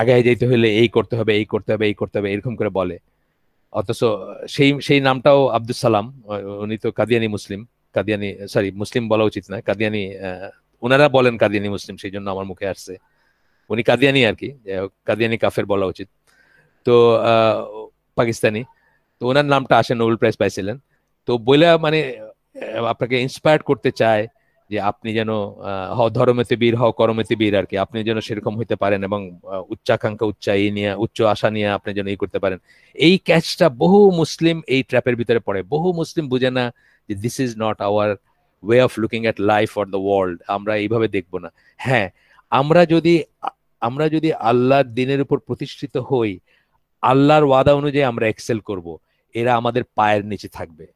Speaker 1: আগায় যেতে হলে এই করতে হবে এই করতে হবে এই করতে হবে এরকম করে বলে অথচ সেই সেই নামটাও আব্দুল সালাম উনি তো কাদিয়ানি মুসলিম কাদিয়ানি সরি মুসলিম বলা উচিত না কাদিয়ানি ওনারা বলেন কাদিয়ানি মুসলিম সেই জন্য আমার মুখে আসছে উনি কাদিয়ানি আর কি কাদিয়ানি কাফের বলা উচিত তো পাকিস্তানি তো ওনার নামটা আসে নোবেল প্রাইজ পাইছিলেন তো বইলা মানে আপনাকে ইন্সপায়ার করতে চায় যে আপনি যেন হ ধর্মেতে বীর হও কর্মেতে বীর আর কি আপনি যেন সেরকম হইতে পারেন এবং উচ্চাকাঙ্ক্ষা উচ্চা এই নিয়ে উচ্চ আশা নিয়ে আপনি যেন এই করতে পারেন এই ক্যাচটা বহু মুসলিম এই ট্র্যাপের ভিতরে পড়ে বহু মুসলিম বুঝে না যে this is not our way of looking at life or the world আমরা এইভাবে দেখবো না হ্যাঁ আমরা যদি আমরা যদি আল্লাহর দিনের উপর প্রতিষ্ঠিত হই আল্লাহর ওয়াদা অনুযায়ী আমরা এক্সেল করবো এরা আমাদের পায়ের নিচে থাকবে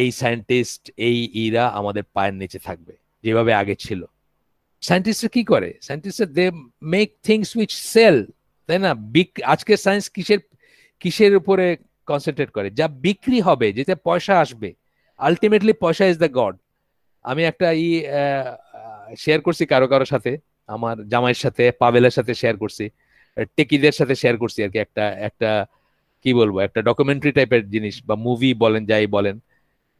Speaker 1: এই সায়েন্টিস্ট এই ইরা আমাদের পায়ের নিচে থাকবে যেভাবে আগে ছিল সায়েন্টিস্টরা কি করে সায়েন্টিস্টরা they make things which sell তাই না আজকে সায়েন্স কিসের কিসের উপরে কনসেন্ট্রেট করে যা বিক্রি হবে যেটা পয়সা আসবে আলটিমেটলি পয়সা ইজ দ্য গড আমি একটা ই শেয়ার করছি কারো কারোর সাথে আমার জামাইয়ের সাথে পাবেলের সাথে শেয়ার করছি টেকিদের সাথে শেয়ার করছি আর কি একটা একটা কি বলবো একটা ডকুমেন্টারি টাইপের জিনিস বা মুভি বলেন যাই বলেন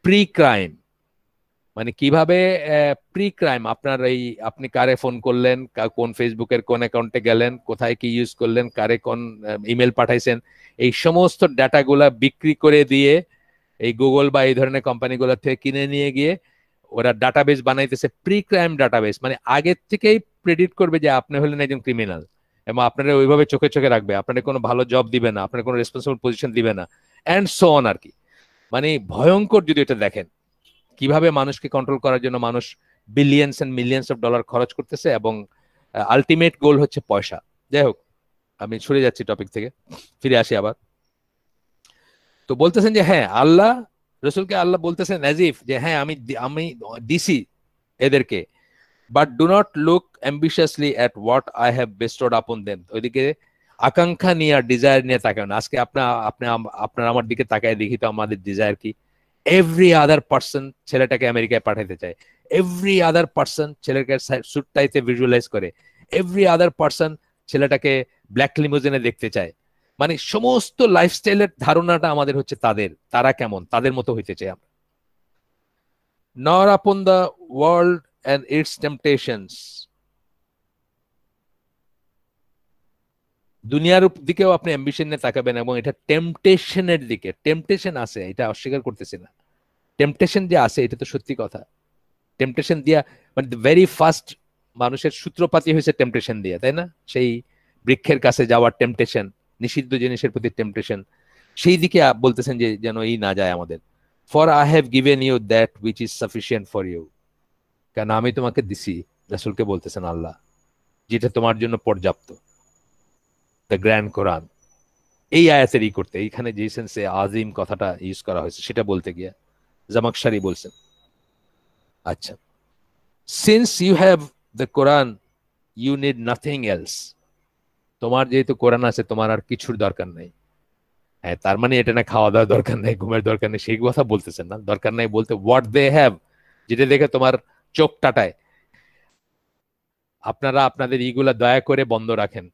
Speaker 1: প্রি ক্রাইম মানে কিভাবে প্রি ক্রাইম আপনার এই আপনি কারে ফোন করলেন কোন ফেসবুকের কোন অ্যাকাউন্টে গেলেন কোথায় কি ইউজ করলেন কারে কোন ইমেল পাঠাইছেন এই সমস্ত ডাটাগুলা বিক্রি করে দিয়ে এই গুগল বা এই ধরনের কোম্পানিগুলো থেকে কিনে নিয়ে গিয়ে ওরা ডাটাবেস বানাইতেছে প্রি ক্রাইম ডাটাবেস মানে আগের থেকেই প্রেডিট করবে যে আপনি হলেন একজন ক্রিমিনাল এবং আপনারা ওইভাবে চোখে চোখে রাখবে আপনাদের কোনো ভালো জব দিবে না আপনার কোনো রেসপন্সিবল পজিশন দিবে না অ্যান্ড সো অন আর কি মানে ভয়ঙ্কর যদি এটা দেখেন কিভাবে মানুষকে কন্ট্রোল করার জন্য মানুষ billions and millions of dollar খরচ করতেছে এবং আলটিমেট গোল হচ্ছে পয়সা যাই হোক আমি সরে যাচ্ছি টপিক থেকে ফিরে আসি আবার তো বলতেছেন যে হ্যাঁ আল্লাহ রসুলকে আল্লাহ বলতেছেন নাজিফ যে হ্যাঁ আমি আমি দিছি এদেরকে but do not look ambitiously at what I have bestowed upon then ওইদিকে আকাঙ্ক্ষা নিয়ে আর ডিজায়ার নিয়ে তাকান আজকে আপনার আপনি আপনার আমার দিকে তাকায় দেখি তো আমাদের ডিজায়ার কি এভরি আদার পার্সন ছেলেটাকে আমেরিকায় পাঠাতে চায় এভরি আদার পার্সন ছেলেটাকে টাইতে ভিজুয়ালাইজ করে এভরি আদার পার্সন ছেলেটাকে ব্ল্যাক লিমোজেনে দেখতে চায় মানে সমস্ত লাইফস্টাইলের ধারণাটা আমাদের হচ্ছে তাদের তারা কেমন তাদের মতো হইতে চাই আমরা nor upon the world and its temptations দুনিয়ার দিকেও আপনি অ্যাম্বিশন নিয়ে তাকাবেন এবং এটা টেম্পটেশনের দিকে টেম্পটেশন আছে এটা অস্বীকার করতেছি না টেম্পটেশন যে আছে এটা তো সত্যি কথা টেম্পটেশন দিয়া মানে ভেরি ফার্স্ট মানুষের সূত্রপাতি হয়েছে টেম্পটেশন দিয়ে তাই না সেই বৃক্ষের কাছে যাওয়ার টেম্পটেশন নিষিদ্ধ জিনিসের প্রতি টেম্পটেশন সেই দিকে বলতেছেন যে যেন এই না যায় আমাদের for I have given you that which is sufficient for you নামই তোমাকে দিছি আসলকে বলতেছেন আল্লাহ যেটা তোমার জন্য পর্যাপ্ত দা গ্র্যান্ড কোরআন এই আয়াতেরই করতে এইখানে জিসেনসে আযীম কথাটা ইউজ করা হয়েছে সেটা বলতে গিয়া জামাকশারি বলছেন আচ্ছা since you have the Quran you need nothing else তোমার যেহেতু কোরআন আছে তোমার আর কিছুর দরকার নাই হ্যাঁ তার মানে এটা না খাওয়া দাওয়ার দরকার নাই ঘুমের দরকার নেই শেখ ভাষা বলতেছেন না দরকার নাই বলতে what they have যেটা দেখে তোমার চোখ টাটায় আপনারা আপনাদের ইগুলা দয়া করে বন্ধ রাখেন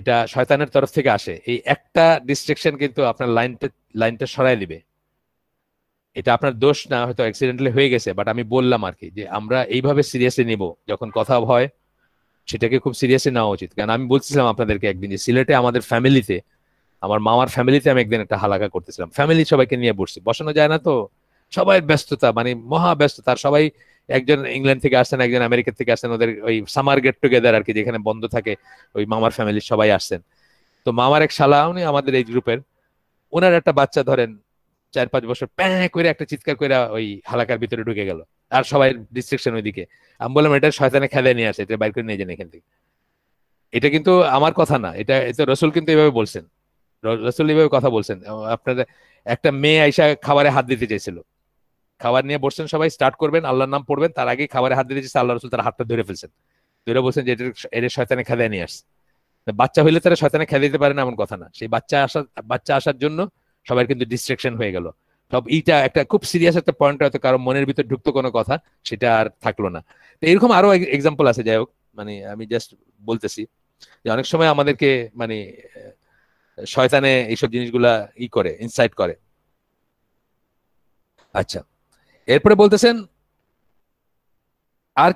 Speaker 1: এটা শয়তানের তরফ থেকে আসে এই একটা ডিস্ট্রিকশন কিন্তু আপনার লাইনটা লাইনটা সরাই দিবে এটা আপনার দোষ না হয়তো অ্যাক্সিডেন্টালি হয়ে গেছে বাট আমি বললাম আর কি যে আমরা এইভাবে সিরিয়াসলি নিব যখন কথা হয় সেটাকে খুব সিরিয়াসলি নেওয়া উচিত কারণ আমি বলছিলাম আপনাদেরকে একদিন যে সিলেটে আমাদের ফ্যামিলিতে আমার মামার ফ্যামিলিতে আমি একদিন একটা হালাকা করতেছিলাম ফ্যামিলি সবাইকে নিয়ে বসছি বসানো যায় না তো সবাই ব্যস্ততা মানে মহা ব্যস্ততা সবাই একজন ইংল্যান্ড থেকে আসছেন একজন আমেরিকা থেকে আসছেন ওদের ওই সামার গেট টুগেদার আর কি যেখানে বন্ধ থাকে ওই মামার ফ্যামিলির সবাই আসছেন তো মামার এক শালা উনি আমাদের এই গ্রুপের ওনার একটা বাচ্চা ধরেন চার পাঁচ বছর প্যাঁ করে একটা চিৎকার করে ওই হালাকার ভিতরে ঢুকে গেল আর সবাই ডিস্ট্রিকশন ওইদিকে আমি বললাম এটা শয়তানে খেলে নিয়ে আসে এটা বাইর করে নিয়ে যান এখান থেকে এটা কিন্তু আমার কথা না এটা এতে রসুল কিন্তু এভাবে বলছেন রসুল এভাবে কথা বলছেন আপনার একটা মেয়ে আইসা খাবারে হাত দিতে চাইছিল খাবার নিয়ে বসছেন সবাই স্টার্ট করবেন আল্লাহর নাম পড়বেন তার আগে খাবারে হাত দিয়েছে আল্লাহ রসুল তার হাতটা ধরে ফেলছেন ধরে বলছেন যে এটা শয়তানে খাদায় নিয়ে আসছে বাচ্চা হইলে তারা শয়তানে খেয়ে দিতে পারে না এমন কথা না সেই বাচ্চা আসা বাচ্চা আসার জন্য সবাই কিন্তু ডিস্ট্রাকশন হয়ে গেল সব এইটা একটা খুব সিরিয়াস একটা পয়েন্ট হয়তো কারো মনের ভিতর ঢুকতো কোনো কথা সেটা আর থাকলো না তো এরকম আরো এক্সাম্পল আছে যাই হোক মানে আমি জাস্ট বলতেছি যে অনেক সময় আমাদেরকে মানে শয়তানে এইসব জিনিসগুলা ই করে ইনসাইট করে আচ্ছা এরপরে বলতেছেন আর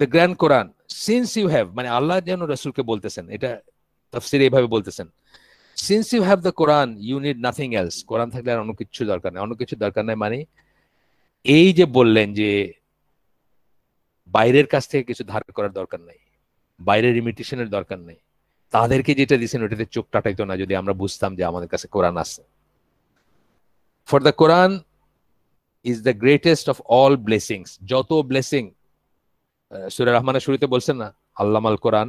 Speaker 1: the grand Quran since you have মানে আল্লাহ যেন রসুলকে বলতেছেন এটা তফসির এইভাবে বলতেছেন since you have the Quran you need nothing else কোরআন থাকলে আর অন্য কিছু দরকার নেই অন্য কিছু দরকার নেই মানে এই যে বললেন যে বাইরের কাছ থেকে কিছু ধার করার দরকার নেই বাইরের ইমিটেশনের দরকার নেই তাদেরকে যেটা দিয়েছেন ওটাতে চোখ টাটাইতো না যদি আমরা বুঝতাম যে আমাদের কাছে কোরআন আছে for the Quran is the greatest of all blessings যত ব্লেসিং সুরে রহমানের শুরুতে বলছেন না আল্লামাল কোরআন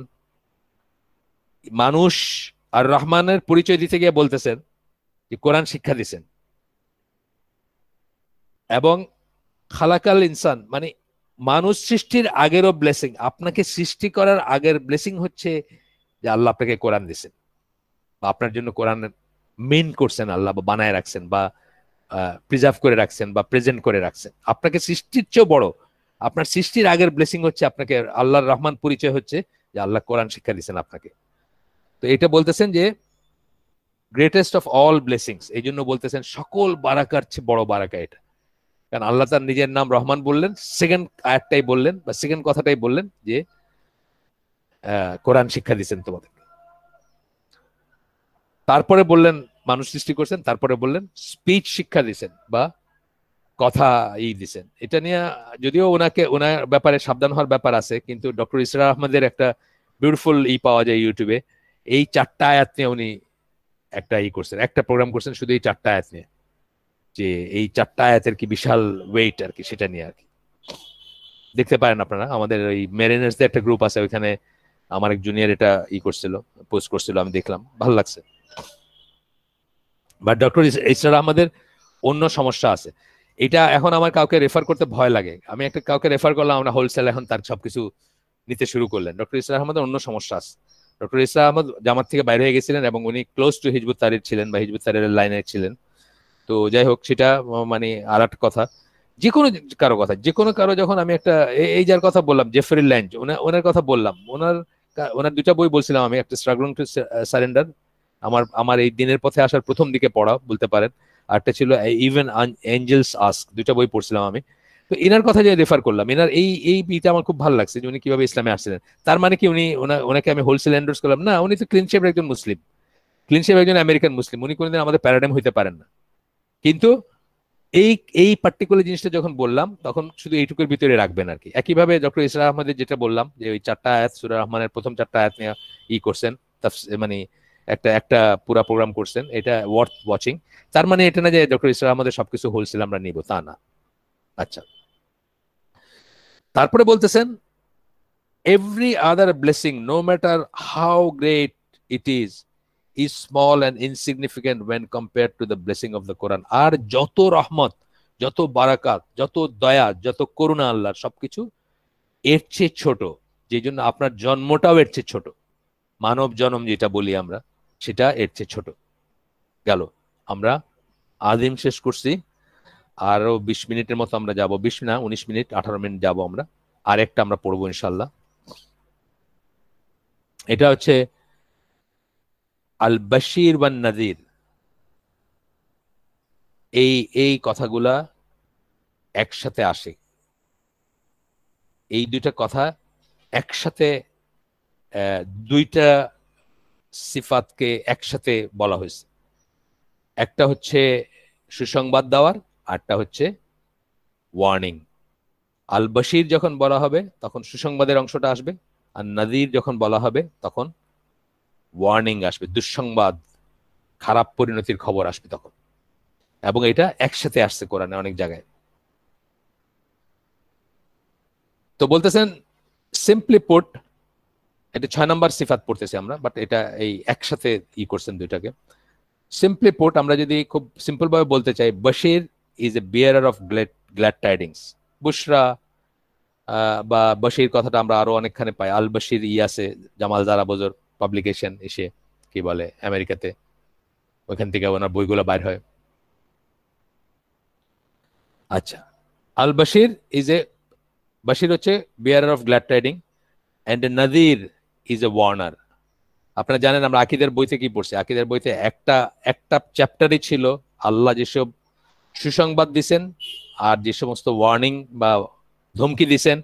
Speaker 1: মানুষ আর রহমানের পরিচয় দিতে গিয়ে বলতেছেন যে কোরআন শিক্ষা দিছেন এবং খালাকাল ইনসান মানে মানুষ সৃষ্টির আগেরও ব্লেসিং আপনাকে সৃষ্টি করার আগের ব্লেসিং হচ্ছে যে আল্লাহ আপনাকে কোরআন দিছেন বা আপনার জন্য কোরআন মেন করছেন আল্লাহ বা বানায় রাখছেন বা প্রিজার্ভ করে রাখছেন বা প্রেজেন্ট করে রাখছেন আপনাকে সৃষ্টির চেয়েও বড় আপনার সৃষ্টির আগের ব্লেসিং হচ্ছে আপনাকে আল্লাহর রহমান পরিচয় হচ্ছে যে আল্লাহ কোরআন শিক্ষা দিচ্ছেন আপনাকে তো এটা বলতেছেন যে গ্রেটেস্ট অফ অল ব্লেসিংস এই জন্য বলতেছেন সকল বারাকার চেয়ে বড় বারাকা এটা কারণ আল্লাহ তার নিজের নাম রহমান বললেন সেকেন্ড আয়ারটাই বললেন বা সেকেন্ড কথাটাই বললেন যে কোরআন শিক্ষা দিচ্ছেন তোমাদের তারপরে বললেন মানুষ সৃষ্টি করছেন তারপরে বললেন স্পিচ শিক্ষা দিছেন বা কথা ই দিছেন এটা নিয়ে যদিও ওনাকে ওনার ব্যাপারে সাবধান হওয়ার ব্যাপার আছে কিন্তু ডক্টর ইসরা আহমদের একটা বিউটিফুল ই পাওয়া যায় ইউটিউবে এই চারটা আয়াত নিয়ে উনি একটা ই করছেন একটা প্রোগ্রাম করছেন শুধু এই চারটা আয়াত নিয়ে যে এই চারটা আয়াতের কি বিশাল ওয়েট আর কি সেটা নিয়ে আর কি দেখতে পারেন আপনারা আমাদের ওই মেরিনার্সদের একটা গ্রুপ আছে ওইখানে আমার এক জুনিয়র এটা ই করছিল পোস্ট করছিল আমি দেখলাম ভালো লাগছে বা ডক্টর ইসরার আহমদের অন্য সমস্যা আছে এটা এখন আমার কাউকে রেফার করতে ভয় লাগে আমি একটা কাউকে রেফার করলাম আমরা হোলসেল এখন তার সবকিছু নিতে শুরু করলেন ডক্টর ইসরার আহমদের অন্য সমস্যা আছে ডক্টর ইসরার আহমদ জামাত থেকে বাইরে হয়ে গেছিলেন এবং উনি ক্লোজ টু হিজবুত তারির ছিলেন বা হিজবুত তারির লাইনে ছিলেন তো যাই হোক সেটা মানে আর কথা যে কোনো কারো কথা যে কোনো কারো যখন আমি একটা এই যার কথা বললাম জেফরি ল্যান্ড ওনার কথা বললাম ওনার ওনার দুটা বই বলছিলাম আমি একটা স্ট্রাগলিং টু সারেন্ডার আমার আমার এই দিনের পথে আসার প্রথম দিকে পড়া বলতে পারেন আরটা ছিল ইভেন এঞ্জেলস আস্ক দুইটা বই পড়ছিলাম আমি তো এনার কথা যে রেফার করলাম এনার এই এই বিটা আমার খুব ভালো লাগছে যে উনি কিভাবে ইসলামে আসছিলেন তার মানে কি উনি ওনাকে আমি হোলসেল এন্ডোর্স করলাম না উনি তো ক্লিন একজন মুসলিম ক্লিন একজন আমেরিকান মুসলিম উনি কোনোদিন আমাদের প্যারাডাইম হইতে পারেন না কিন্তু এই এই পার্টিকুলার জিনিসটা যখন বললাম তখন শুধু এইটুকুর ভিতরে রাখবেন আর কি একইভাবে ডক্টর ইসরা আহমদের যেটা বললাম যে ওই চারটা আয়াত সুরা রহমানের প্রথম চারটা আয়াত নিয়ে ই করছেন মানে একটা একটা পুরো প্রোগ্রাম করছেন এটা ওয়ার্থ ওয়াচিং তার মানে এটা না যে ডক্টর ইসলাম আমাদের সবকিছু হোলসেল আমরা নিব তা না আচ্ছা তারপরে বলতেছেন every other blessing no matter how great it is is small and insignificant when compare to the blessing of the Quran আর যত রহমত যত বারাকাত যত দয়া যত করুণা আল্লাহ সবকিছু এর চেয়ে ছোট যে জন্য আপনার জন্মটাও এর চেয়ে ছোট মানব জনম যেটা বলি আমরা সেটা এর চেয়ে ছোট গেল আমরা আদিম শেষ করছি আরো বিশ মিনিটের মতো আমরা যাব বিশ না উনিশ মিনিট আঠারো মিনিট যাব আমরা আর একটা আমরা পড়বো ইনশাল্লাহ এটা হচ্ছে আল বাশির বান নাজির এই এই কথাগুলা একসাথে আসে এই দুইটা কথা একসাথে দুইটা সিফাতকে একসাথে বলা হয়েছে একটা হচ্ছে সুসংবাদ দেওয়ার আরটা হচ্ছে ওয়ার্নিং আল বশির যখন বলা হবে তখন সুসংবাদের অংশটা আসবে আর নদীর যখন বলা হবে তখন ওয়ার্নিং আসবে দুঃসংবাদ খারাপ পরিণতির খবর আসবে তখন এবং এটা একসাথে আসছে কোরআনে অনেক জায়গায় তো বলতেছেন সিম্পলি পুট এটা ছয় নম্বর সিফাত পড়তেছি আমরা বাট এটা এই একসাথে ই করছেন দুইটাকে সিম্পলি পোর্ট আমরা যদি খুব সিম্পল ভাবে বলতে চাই বশির is a bearer of glad glad tidings বুশরা বা বশির কথাটা আমরা আরো অনেকখানে পাই আল বশির ই আছে জামাল বজর পাবলিকেশন এসে কি বলে আমেরিকাতে ওইখান থেকে ওনার বইগুলো বাইর হয় আচ্ছা আল বশির ইজ এ বশির হচ্ছে bearer of glad টাইডিং and a নাদির ইজ এ ওয়ার্নার আপনারা জানেন আমরা আকিদের বইতে কি পড়ছি আকিদের বইতে একটা একটা চ্যাপ্টারই ছিল আল্লাহ যেসব সুসংবাদ দিছেন আর যে সমস্ত ওয়ার্নিং বা ধমকি দিছেন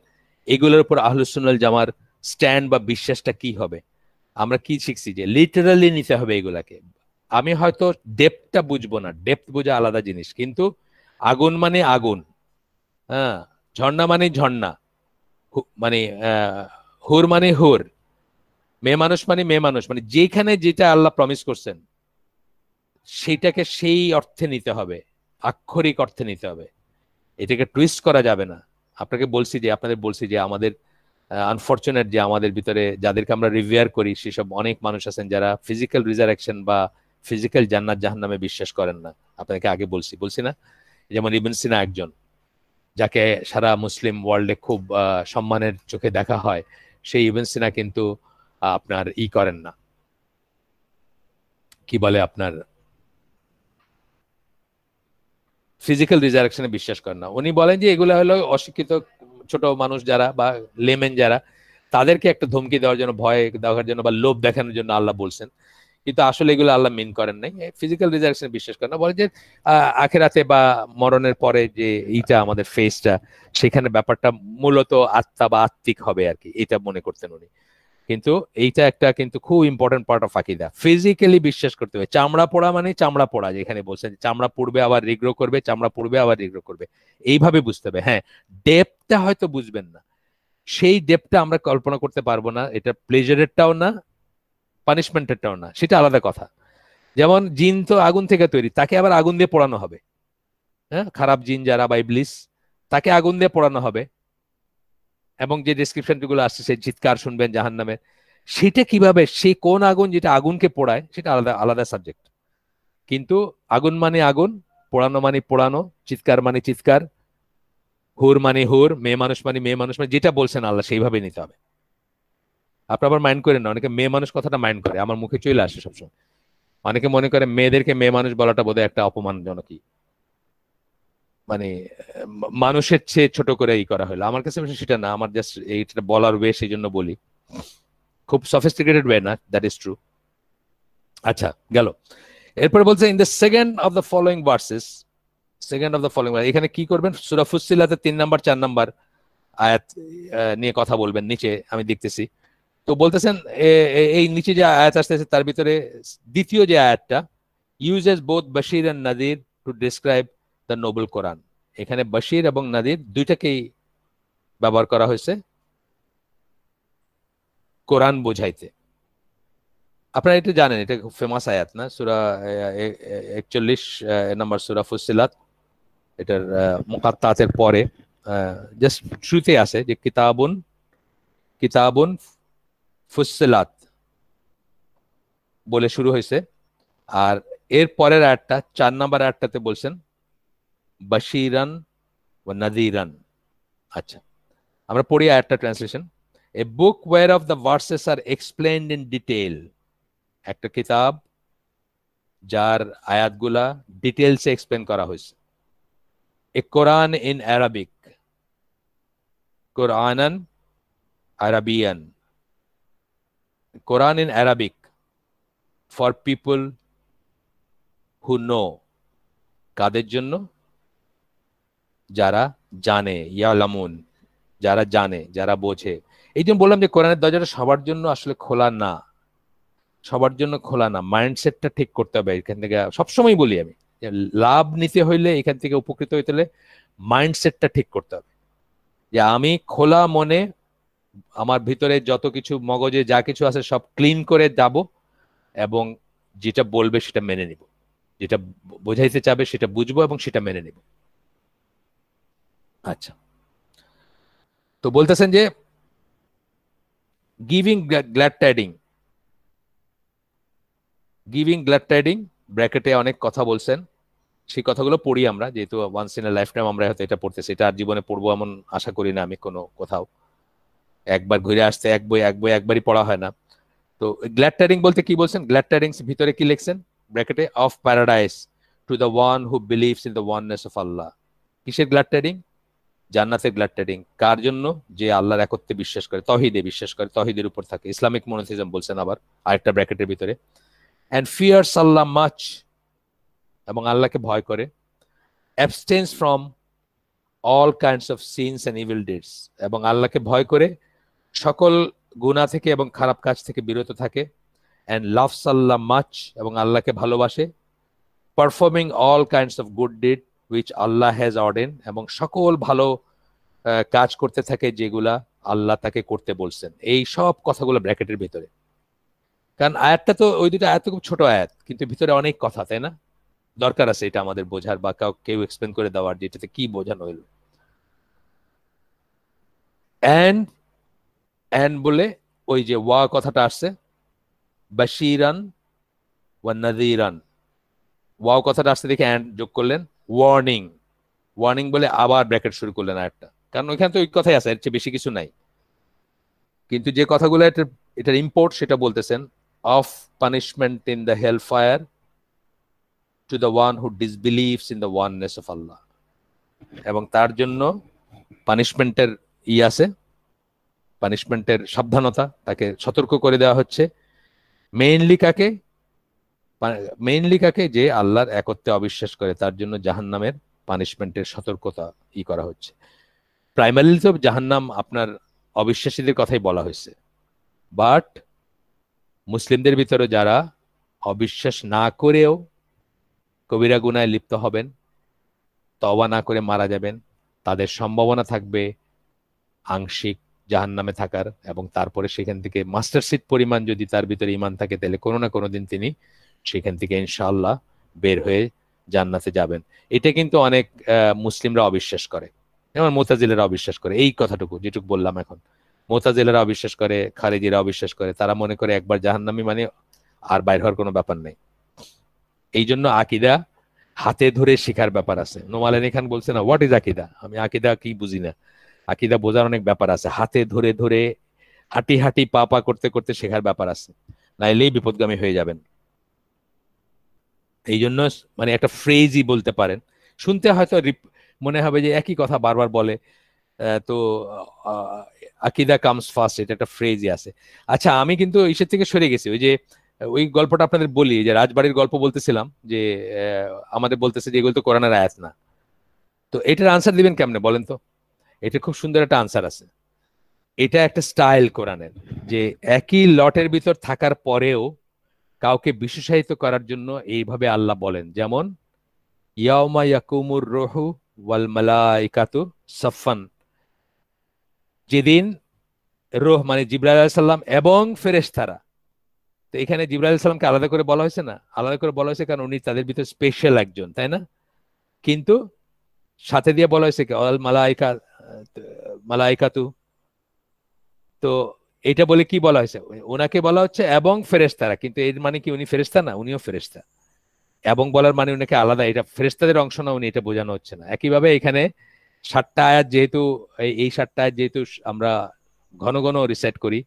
Speaker 1: এগুলোর উপর আহলুসুল জামার স্ট্যান্ড বা বিশ্বাসটা কি হবে আমরা কি শিখছি যে লিটারালি নিতে হবে এগুলাকে আমি হয়তো ডেপটা বুঝবো না ডেপ বোঝা আলাদা জিনিস কিন্তু আগুন মানে আগুন হ্যাঁ ঝর্ণা মানে ঝর্ণা মানে হুর মানে হুর মেয়ে মানুষ মানে মেয়ে মানুষ মানে যেখানে যেটা আল্লাহ প্রমিস করছেন সেইটাকে সেই অর্থে নিতে হবে আক্ষরিক অর্থে নিতে হবে এটাকে টুইস্ট করা যাবে না আপনাকে বলছি যে আপনাদের বলছি যে আমাদের আনফর্চুনেট যে আমাদের ভিতরে যাদেরকে আমরা রিভিয়ার করি সেসব অনেক মানুষ আছেন যারা ফিজিক্যাল রিজারেকশন বা ফিজিক্যাল জান্নাত নামে বিশ্বাস করেন না আপনাকে আগে বলছি বলছি না যেমন ইবেন সিনা একজন যাকে সারা মুসলিম ওয়ার্ল্ডে খুব সম্মানের চোখে দেখা হয় সেই ইবন সিনা কিন্তু আপনার ই করেন না কি বলে আপনার ফিজিক্যাল রিজারেকশনে বিশ্বাস করেন না উনি বলেন যে এগুলো হলো অশিক্ষিত ছোট মানুষ যারা বা লেমেন যারা তাদেরকে একটা ধমকি দেওয়ার জন্য ভয় দেওয়ার জন্য বা লোভ দেখানোর জন্য আল্লাহ বলছেন কিন্তু আসলে এগুলো আল্লাহ মিন করেন নাই ফিজিক্যাল রিজারেকশন বিশ্বাস করেন না বলে যে আখেরাতে বা মরণের পরে যে এইটা আমাদের ফেসটা সেখানে ব্যাপারটা মূলত আত্মা বা আত্মিক হবে আর কি এটা মনে করতেন উনি কিন্তু এইটা একটা কিন্তু খুব ইম্পর্টেন্ট পার্ট অফ আকিদা ফিজিক্যালি বিশ্বাস করতে হবে চামড়া পড়া মানে চামড়া পড়া যেখানে বলছেন চামড়া পড়বে আবার রিগ্রো করবে চামড়া পড়বে আবার রিগ্রো করবে এইভাবে বুঝতে হবে হ্যাঁ ডেপটা হয়তো বুঝবেন না সেই ডেপটা আমরা কল্পনা করতে পারবো না এটা প্লেজারেরটাও না পানিশমেন্টেরটাও না সেটা আলাদা কথা যেমন জিন তো আগুন থেকে তৈরি তাকে আবার আগুন দিয়ে পড়ানো হবে হ্যাঁ খারাপ জিন যারা বা ইবলিস তাকে আগুন দিয়ে পড়ানো হবে এবং যে ডিসক্রিপশন গুলো আসছে সেই চিৎকার শুনবেন জাহান নামের সেটা কিভাবে সেই কোন আগুন যেটা আগুনকে পোড়ায় সেটা আলাদা আলাদা সাবজেক্ট কিন্তু আগুন মানে আগুন পোড়ানো মানে পোড়ানো চিৎকার মানে চিৎকার হুর মানে হুর মেয়ে মানুষ মানে মেয়ে মানুষ মানে যেটা বলছেন আল্লাহ সেইভাবে নিতে হবে আপনি আবার মাইন্ড করেন না অনেকে মেয়ে মানুষ কথাটা মাইন্ড করে আমার মুখে চলে আসে সবসময় অনেকে মনে করে মেয়েদেরকে মেয়ে মানুষ বলাটা বোধহয় একটা অপমানজনকই মানে মানুষের চেয়ে ছোট করে ই করা হলো আমার কাছে সেটা না আমার জাস্ট এইটা বলার ওয়ে সেই জন্য বলি খুব সফিস্টিকেটেড ওয়ে না দ্যাট ইজ ট্রু আচ্ছা গেল এরপরে বলছে in the second of the following verses second of the following এখানে কি করবেন সুরা ফুসিলাতে তিন নাম্বার চার নাম্বার আয়াত নিয়ে কথা বলবেন নিচে আমি দেখতেছি তো বলতেছেন এই নিচে যে আয়াত আসতেছে তার ভিতরে দ্বিতীয় যে আয়াতটা uses both Bashir and Nadir to describe the noble Quran এখানে বশির এবং নাদির দুইটাকেই ব্যবহার করা হয়েছে কোরআন বোঝাইতে আপনারা এটা জানেন এটা খুব ফেমাস আয়াত না সুরা একচল্লিশ নম্বর সুরা ফুসিলাত এটার মোকাত্তাতের পরে জাস্ট শ্রুতে আছে যে কিতাবুন কিতাবুন ফুসিলাত বলে শুরু হয়েছে আর এর পরের আয়াতটা চার নম্বর আয়াতটাতে বলছেন बशीरन व नजीरन अच्छा আমরা পড়ি আটার translation a book where of the verses are explained in detail একটা কিতাব যার আয়াতগুলা ডিটেইলসে এক্সপ্লেইন করা হইছে এ কোরআন ইন আরাবিক কোরআনান আরাবিয়ান Quran in Arabic for people who know কাদের জন্য যারা জানে লামুন যারা জানে যারা বোঝে এই জন্য বললাম যে কোরআনের দরজাটা সবার জন্য আসলে খোলা না সবার জন্য খোলা না মাইন্ডসেটটা ঠিক করতে হবে এখান থেকে সবসময় বলি আমি লাভ নিতে হইলে এখান থেকে উপকৃত হইতে হলে মাইন্ডসেটটা ঠিক করতে হবে যে আমি খোলা মনে আমার ভিতরে যত কিছু মগজে যা কিছু আছে সব ক্লিন করে যাব এবং যেটা বলবে সেটা মেনে নিব যেটা বোঝাইতে চাবে সেটা বুঝবো এবং সেটা মেনে নিব আচ্ছা তো বলতেছেন যে giving glad tidings giving glad tidings ব্র্যাকেটে অনেক কথা বলছেন সেই কথাগুলো পড়ি আমরা যেহেতু ওয়ান্স ইন লাইফ টাইম আমরা হয়তো এটা পড়তেছি এটা আর জীবনে পড়বো এমন আশা করি না আমি কোনো কোথাও একবার ঘুরে আসতে এক বই এক বই একবারই পড়া হয় না তো গ্ল্যাড টাইডিং বলতে কি বলছেন গ্ল্যাড টাইডিংস ভিতরে কি লিখছেন ব্র্যাকেটে of paradise to the one who believes in the oneness of Allah কিসের গ্ল্যাড ট্যাডিং জান্নাতের ব্লাড ট্রেডিং কার জন্য যে আল্লাহর একত্রে বিশ্বাস করে তহিদে বিশ্বাস করে তহিদের উপর থাকে ইসলামিক মনোসিজম বলছেন আবার আরেকটা ব্র্যাকেটের ভিতরে অ্যান্ড ফিয়ার আল্লাহ মাচ এবং আল্লাহকে ভয় করে abstinence from all kinds of sins and evil deeds এবং আল্লাহকে ভয় করে সকল গুণা থেকে এবং খারাপ কাজ থেকে বিরত থাকে অ্যান্ড লাভ আল্লাহ মাচ এবং আল্লাহকে ভালোবাসে performing all kinds of good deed which Allah has ordained এবং সকল ভালো কাজ করতে থাকে যেগুলা আল্লাহ তাকে করতে বলছেন এই সব কথাগুলো ব্র্যাকেটের ভিতরে কারণ আয়াতটা তো ওই দুটো আয়াত খুব ছোট আয়াত কিন্তু ভিতরে অনেক কথা তাই না দরকার আছে এটা আমাদের বোঝার বা কেউ এক্সপ্লেন করে দেওয়ার যে এটাতে কি বোঝানো হইল অ্যান্ড অ্যান্ড বলে ওই যে ওয়া কথাটা আসছে বাশিরান ওয়া নাজিরান ওয়াও কথাটা আসছে দেখে অ্যান্ড যোগ করলেন ওয়ার্নিং ওয়ার্নিং বলে আবার ব্র্যাকেট শুরু করলেন একটা কারণ ওইখানে তো ওই কথাই আছে এর চেয়ে বেশি কিছু নাই কিন্তু যে কথাগুলো এটা এটার ইম্পোর্ট সেটা বলতেছেন of punishment in the hell fire to the one who disbelieves in the oneness of Allah এবং তার জন্য পানিশমেন্টের ই আছে পানিশমেন্টের সাবধানতা তাকে সতর্ক করে দেওয়া হচ্ছে মেইনলি কাকে মানে মেইনলি কাকে যে আল্লাহর একত্রে অবিশ্বাস করে তার জন্য জাহান্নামের পানিশমেন্টের সতর্কতা ই করা হচ্ছে প্রাইমারি তো জাহান্নাম আপনার অবিশ্বাসীদের কথাই বলা হয়েছে বাট মুসলিমদের ভিতরে যারা অবিশ্বাস না করেও কবিরা গুনায় লিপ্ত হবেন তবা না করে মারা যাবেন তাদের সম্ভাবনা থাকবে আংশিক জাহান নামে থাকার এবং তারপরে সেখান থেকে মাস্টার সিট পরিমাণ যদি তার ভিতরে ইমান থাকে তাহলে কোনো না কোনো দিন তিনি সেখান থেকে ইনশাল্লাহ বের হয়ে জান্নাতে যাবেন এটা কিন্তু অনেক মুসলিমরা অবিশ্বাস করে যেমন মোতাজিলেরা অবিশ্বাস করে এই কথাটুকু যেটুকু বললাম এখন মোতাজিলেরা অবিশ্বাস করে খারেজিরা অবিশ্বাস করে তারা মনে করে একবার জাহান্নামি মানে আর বাইর হওয়ার কোনো ব্যাপার নেই এই জন্য আকিদা হাতে ধরে শেখার ব্যাপার আছে নোমালেন এখান বলছে না হোয়াট ইজ আকিদা আমি আকিদা কি বুঝি না আকিদা বোঝার অনেক ব্যাপার আছে হাতে ধরে ধরে হাঁটি হাঁটি পা পা করতে করতে শেখার ব্যাপার আছে নাইলেই বিপদগামী হয়ে যাবেন এই জন্য মানে একটা ফ্রেজই বলতে পারেন শুনতে হয়তো মনে হবে যে একই কথা বারবার বলে তো আকিদা কামস ফার্স্ট এটা একটা ফ্রেজই আছে আচ্ছা আমি কিন্তু ইসের থেকে সরে গেছি ওই যে ওই গল্পটা আপনাদের বলি যে রাজবাড়ির গল্প বলতেছিলাম যে আমাদের বলতেছে যে এগুলো তো কোরআনের আয়াত না তো এটার আনসার দিবেন কেমনে বলেন তো এটা খুব সুন্দর একটা আনসার আছে এটা একটা স্টাইল কোরআনের যে একই লটের ভিতর থাকার পরেও কাউকে বিশেষায়িত করার জন্য এইভাবে আল্লাহ বলেন যেমন ইয়াউমা ইয়াকুমুর রহু ওয়াল মালাইকাতু সাফান যেদিন রোহ মানে জিবরা আলাহিসাল্লাম এবং ফেরেশতারা তো এখানে জিবরা আলাহিসাল্লামকে আলাদা করে বলা হয়েছে না আলাদা করে বলা হয়েছে কারণ উনি তাদের ভিতরে স্পেশাল একজন তাই না কিন্তু সাথে দিয়ে বলা হয়েছে কি অল মালাইকা মালাইকাতু তো এটা বলে কি বলা হয়েছে ওনাকে বলা হচ্ছে এবং ফেরেস্তারা কিন্তু এর মানে কি উনি ফেরেস্তা না উনিও ফেরেস্তা এবং বলার মানে উনাকে আলাদা এটা ফেরেস্তাদের অংশ না উনি এটা বোঝানো হচ্ছে না একইভাবে এখানে সাতটা আয়াত যেহেতু এই সাতটা আয়াত যেহেতু আমরা ঘন ঘন রিসাইট করি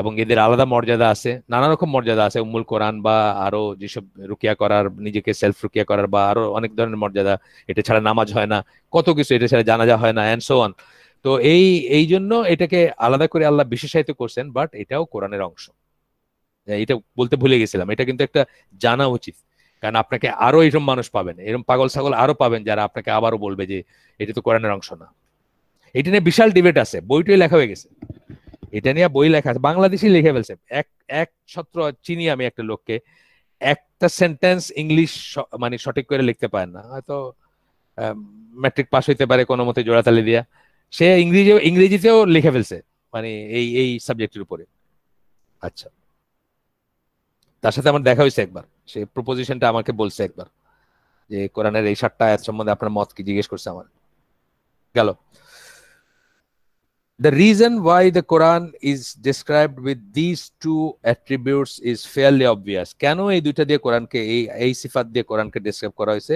Speaker 1: এবং এদের আলাদা মর্যাদা আছে নানা রকম মর্যাদা আছে উম্মুল কোরআন বা আরো যেসব রুকিয়া করার নিজেকে সেলফ রুকিয়া করার বা আরো অনেক ধরনের মর্যাদা এটা ছাড়া নামাজ হয় না কত কিছু এটা ছাড়া জানাজা হয় না অ্যান্ড সো অন তো এই এই জন্য এটাকে আলাদা করে আল্লাহ বিশেষায়িত করছেন বাট এটাও কোরআনের অংশ এটা বলতে ভুলে গেছিলাম এটা কিন্তু একটা জানা উচিত কারণ আপনাকে আরো এরকম মানুষ পাবেন এরকম পাগল ছাগল আরো পাবেন যারা আপনাকে আবারও বলবে যে এটা তো কোরআনের অংশ না এটা নিয়ে বিশাল ডিবেট আছে বইটাই লেখা হয়ে গেছে এটা নিয়ে বই লেখা আছে বাংলাদেশে লিখে ফেলছে এক এক ছত্র চিনি আমি একটা লোককে একটা সেন্টেন্স ইংলিশ মানে সঠিক করে লিখতে পারেন না হয়তো ম্যাট্রিক পাস হইতে পারে কোনো মতে জোড়াতালি দিয়া সে ইংরেজি ইংরেজিতেও লিখে ফেলছে মানে এই এই সাবজেক্টের উপরে আচ্ছা তার সাথে আমার দেখা হয়েছে একবার সে প্রপোজিশনটা আমাকে বলছে একবার যে কোরআনের এই সাতটা আয়াত সম্বন্ধে আপনার মত কি জিজ্ঞেস করছে আমার গেল the reason why the Quran is describe with this two attributes is fairly obvious কেন এই দুইটা দিয়ে কোরআনকে এই এই সিফাত দিয়ে কোরআনকে ডেসক্রাইব করা হয়েছে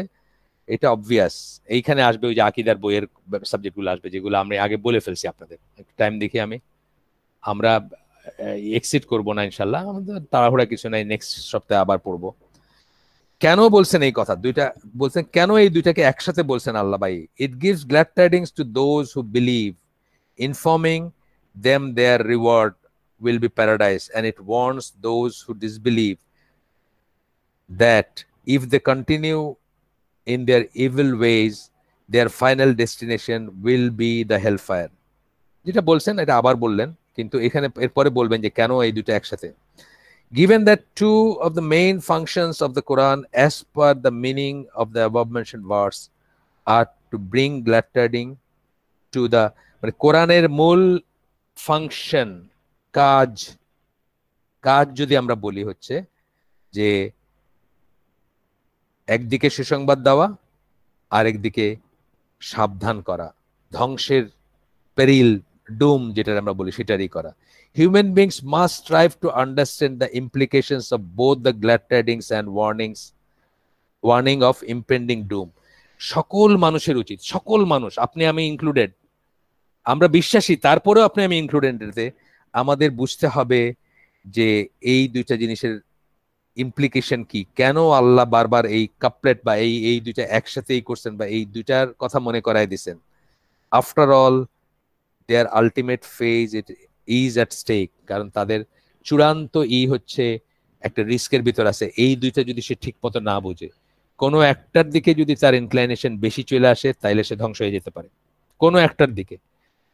Speaker 1: এটা অবভিয়াস এইখানে আসবে ওই যে আকিদার বইয়ের সাবজেক্টগুলো আসবে যেগুলো আমরা আগে বলে ফেলছি আপনাদের একটু টাইম দেখি আমি আমরা এক্সিট করব না ইনশাল্লাহ আমাদের তাড়াহুড়া কিছু নাই নেক্সট সপ্তাহে আবার পড়বো কেন বলছেন এই কথা দুইটা বলছেন কেন এই দুইটাকে একসাথে বলছেন আল্লাহ ভাই it gives glad tidings to those who believe informing them their reward will be paradise and it wants those who disbelieve that if they continue in their evil ways their final destination will be the hellfire যেটা বলছেন এটা আবার বললেন কিন্তু এখানে এরপরে বলবেন যে কেন এই দুটো একসাথে given that two of the main functions of the quran as per the meaning of the above mentioned verse are to bring glad to the মানে কোরআনের মূল ফাংশন কাজ কাজ যদি আমরা বলি হচ্ছে যে একদিকে সুসংবাদ দেওয়া আরেকদিকে সাবধান করা ধ্বংসের পেরিল ডুম যেটা আমরা বলি সেটারই করা human beings must strive to understand the implications of both the glad ট্রেডিংস and warnings warning of impending doom সকল মানুষের উচিত সকল মানুষ আপনি আমি ইনক্লুডেড আমরা বিশ্বাসী তারপরেও আপনি আমি ইনক্লুডেড আমাদের বুঝতে হবে যে এই দুইটা জিনিসের ইমপ্লিকেশন কি কেন আল্লাহ বারবার এই কাপলেট বা এই এই দুইটা একসাথেই করছেন বা এই দুইটার কথা মনে করাই দিছেন after all their ultimate fate it is at stake কারণ তাদের চূড়ান্ত ই হচ্ছে একটা রিস্কের ভিতর আছে এই দুইটা যদি সে ঠিক মতো না বোঝে কোনো একটার দিকে যদি তার ইনক্লাইনেশন বেশি চলে আসে তাইলে সে ধ্বংস হয়ে যেতে পারে কোনো একটার দিকে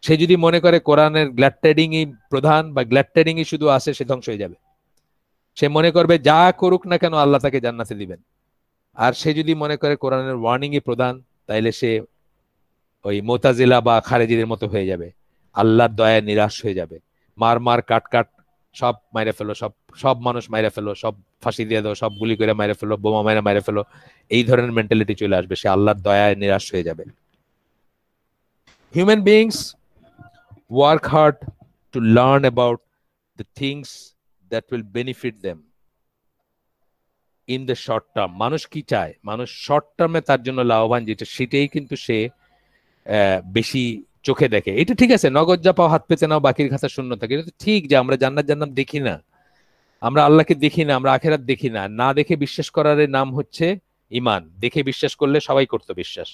Speaker 1: সে যদি মনে করে কোরআনের গ্ল্যাড ট্রেডিংই প্রধান বা গ্ল্যাড ট্রেডিংই শুধু আসে সে ধ্বংস হয়ে যাবে সে মনে করবে যা করুক না কেন আল্লাহ তাকে জান্নাতে দিবেন আর সে যদি মনে করে কোরআনের ওয়ার্নিংই প্রদান তাইলে সে ওই মোতাজিলা বা খারেজিদের মতো হয়ে যাবে আল্লাহর দয়ায় নিরাশ হয়ে যাবে মার মার কাট কাট সব মাইরে ফেলো সব সব মানুষ মাইরে ফেলো সব ফাঁসি দিয়ে দাও সব গুলি করে মাইরে ফেলো বোমা মাইরে মাইরে ফেলো এই ধরনের মেন্টালিটি চলে আসবে সে আল্লাহর দয়ায় নিরাশ হয়ে যাবে human beings work hard to learn about the things that will benefit them in the short term মানুষ কি চায় মানুষ শর্ট টার্মে তার জন্য লাভবান যেটা সেটাই কিন্তু সে বেশি চোখে দেখে এটা ঠিক আছে নগদ যা পাও হাত পেতে নাও বাকির খাতা শূন্য থাকে এটা ঠিক যে আমরা জান্নাত জান্নাত দেখি না আমরা আল্লাহকে দেখি না আমরা আখেরাত দেখি না না দেখে বিশ্বাস করার নাম হচ্ছে ইমান দেখে বিশ্বাস করলে সবাই করতো বিশ্বাস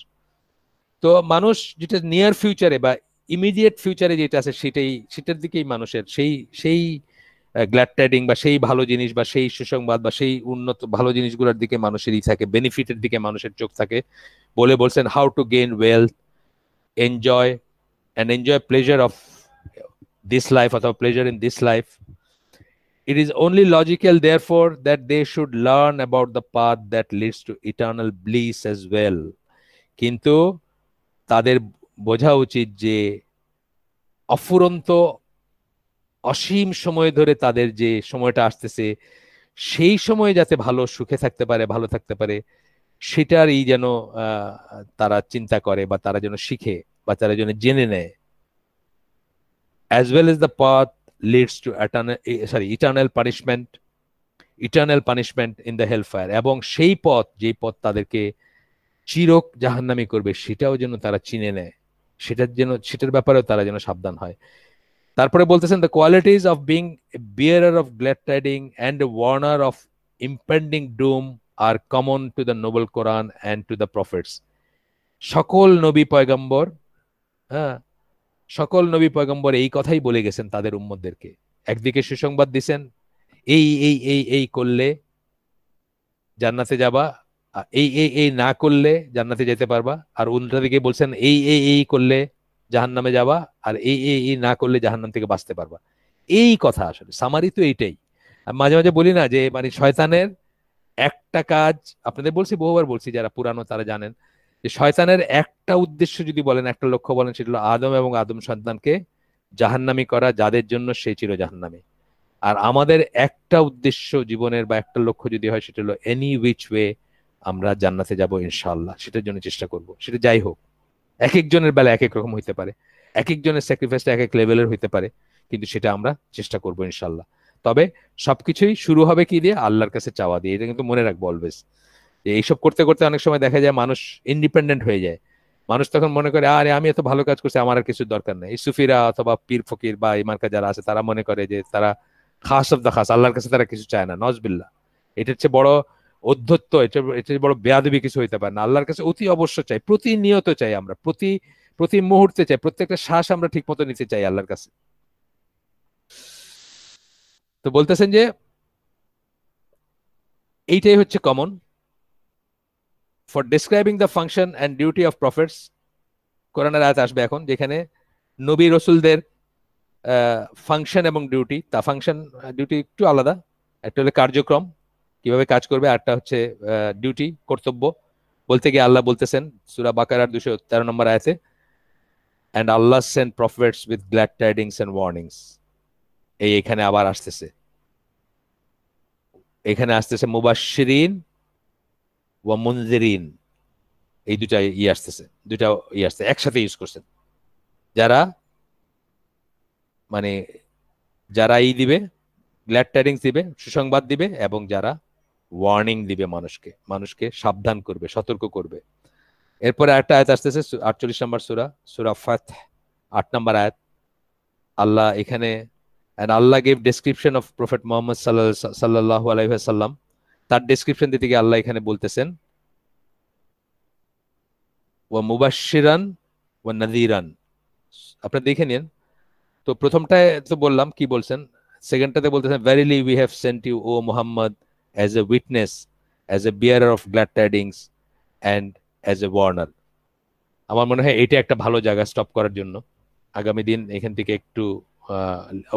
Speaker 1: তো মানুষ যেটা নিয়ার ফিউচারে বা ইমিডিয়েট ফিউচারে যেটা আছে সেটাই সেটার দিকেই মানুষের সেই সেই গ্ল্যাড ট্রেডিং বা সেই ভালো জিনিস বা সেই সুসংবাদ বা সেই উন্নত ভালো জিনিসগুলোর দিকে মানুষেরই থাকে বেনিফিটের দিকে মানুষের চোখ থাকে বলে বলছেন how to gain wealth enjoy and enjoy pleasure of this life অথবা pleasure in this life is only logical therefore that they should learn about the path that leads to eternal bliss as well কিন্তু তাদের বোঝা উচিত যে অফুরন্ত অসীম সময় ধরে তাদের যে সময়টা আসতেছে সেই সময়ে যাতে ভালো সুখে থাকতে পারে ভালো থাকতে পারে সেটার এই যেন তারা চিন্তা করে বা তারা যেন শিখে বা তারা যেন জেনে নেয় as well as the path leads to sorry eternal punishment eternal punishment in the fire এবং সেই পথ যেই পথ তাদেরকে চিরক জাহান্নামি করবে সেটাও যেন তারা চিনে নেয় সেটার যেন সেটার ব্যাপারেও তারা যেন সাবধান হয় তারপরে বলতেছেন the qualities of being bearer of glad টাইডিং and warner of impending doom are common to the noble Quran and to the prophets সকল নবী পয়গম্বর হ্যাঁ সকল নবী পয়গম্বর এই কথাই বলে গেছেন তাদের উম্মদদেরকে একদিকে সুসংবাদ দিছেন এই এই এই এই করলে জান্নাতে যাবা এই এই এই না করলে জান্নাতে যেতে পারবা আর উল্টা দিকে বলছেন এই এই এই করলে জাহান নামে যাবা আর এই এই না করলে জাহান নাম থেকে বাঁচতে পারবা এই কথা আসলে সামারি তো এইটাই মাঝে মাঝে বলি না যে মানে শয়তানের একটা কাজ আপনাদের বলছি বহুবার বলছি যারা পুরানো তারা জানেন যে শয়তানের একটা উদ্দেশ্য যদি বলেন একটা লক্ষ্য বলেন সেটা হলো আদম এবং আদম সন্তানকে জাহান্নামি করা যাদের জন্য সে চির জাহান্নামে আর আমাদের একটা উদ্দেশ্য জীবনের বা একটা লক্ষ্য যদি হয় সেটা হলো এনি উইচ ওয়ে আমরা জান্নাতে যাব ইনশাল্লাহ সেটার জন্য চেষ্টা করব সেটা যাই হোক এক একজনের বেলা এক এক রকম হইতে পারে এক একজনের স্যাক্রিফাইসটা এক এক লেভেলের হইতে পারে কিন্তু সেটা আমরা চেষ্টা করবো ইনশাল্লাহ তবে সবকিছুই শুরু হবে কি দিয়ে আল্লাহর কাছে চাওয়া দিয়ে এটা কিন্তু মনে রাখবো অলওয়েজ এইসব করতে করতে অনেক সময় দেখা যায় মানুষ ইন্ডিপেন্ডেন্ট হয়ে যায় মানুষ তখন মনে করে আরে আমি এত ভালো কাজ করছি আমার আর কিছু দরকার নেই সুফিরা অথবা পীর ফকির বা কাজ যারা আছে তারা মনে করে যে তারা খাস অফ দা খাস আল্লাহর কাছে তারা কিছু চায় না নজবিল্লা এটার হচ্ছে বড় অধ্যত্ত এটা এটা বড় বেয়াদবি কিছু হইতে পারে না আল্লাহর কাছে অতি অবশ্য চাই প্রতিনিয়ত চাই আমরা প্রতি প্রতি মুহূর্তে চাই প্রত্যেকটা শ্বাস আমরা ঠিক মতো নিতে চাই আল্লাহর কাছে তো বলতেছেন যে এইটাই হচ্ছে common for describing the function and duty of prophets কোরআনের আয়াত আসবে এখন যেখানে নবী রসুলদের ফাংশন এবং ডিউটি তা ফাংশন ডিউটি একটু আলাদা একটা হলো কার্যক্রম কিভাবে কাজ করবে আরটা হচ্ছে ডিউটি কর্তব্য বলতে গিয়ে আল্লাহ বলতেছেন সুরা বাকারার দুশো তেরো নম্বর আয়তে and Allah send prophets with glad tidings and warnings এই এখানে আবার আসতেছে এখানে আসতেছে মুবাসরিন ও মুনজিরিন এই দুটা ই আসতেছে দুটা ই আসছে একসাথে ইউজ করছেন যারা মানে যারা ই দিবে গ্ল্যাড টাইডিংস দিবে সুসংবাদ দিবে এবং যারা ওয়ার্নিং দিবে মানুষকে মানুষকে সাবধান করবে সতর্ক করবে এরপরে একটা আয়াত আসতেছে আটচল্লিশ নম্বর সুরা সুরা ফাত আট নম্বর আয়াত আল্লাহ এখানে Allah gave description of prophet Muhammad সাল্লাহ সাল্লাহ আলাইসাল্লাম তার ডেসক্রিপশন দিতে গিয়ে আল্লাহ এখানে বলতেছেন ও মুবাসিরান ও নাদিরান আপনি দেখে নিন তো প্রথমটায় তো বললাম কি বলছেন সেকেন্ডটাতে বলতেছেন verily we have sent you O Muhammad as a witness, as a bearer of glad tidings, and as a warner. আমার মনে হয় এটা একটা ভালো জায়গা স্টপ করার জন্য আগামী দিন এখান থেকে একটু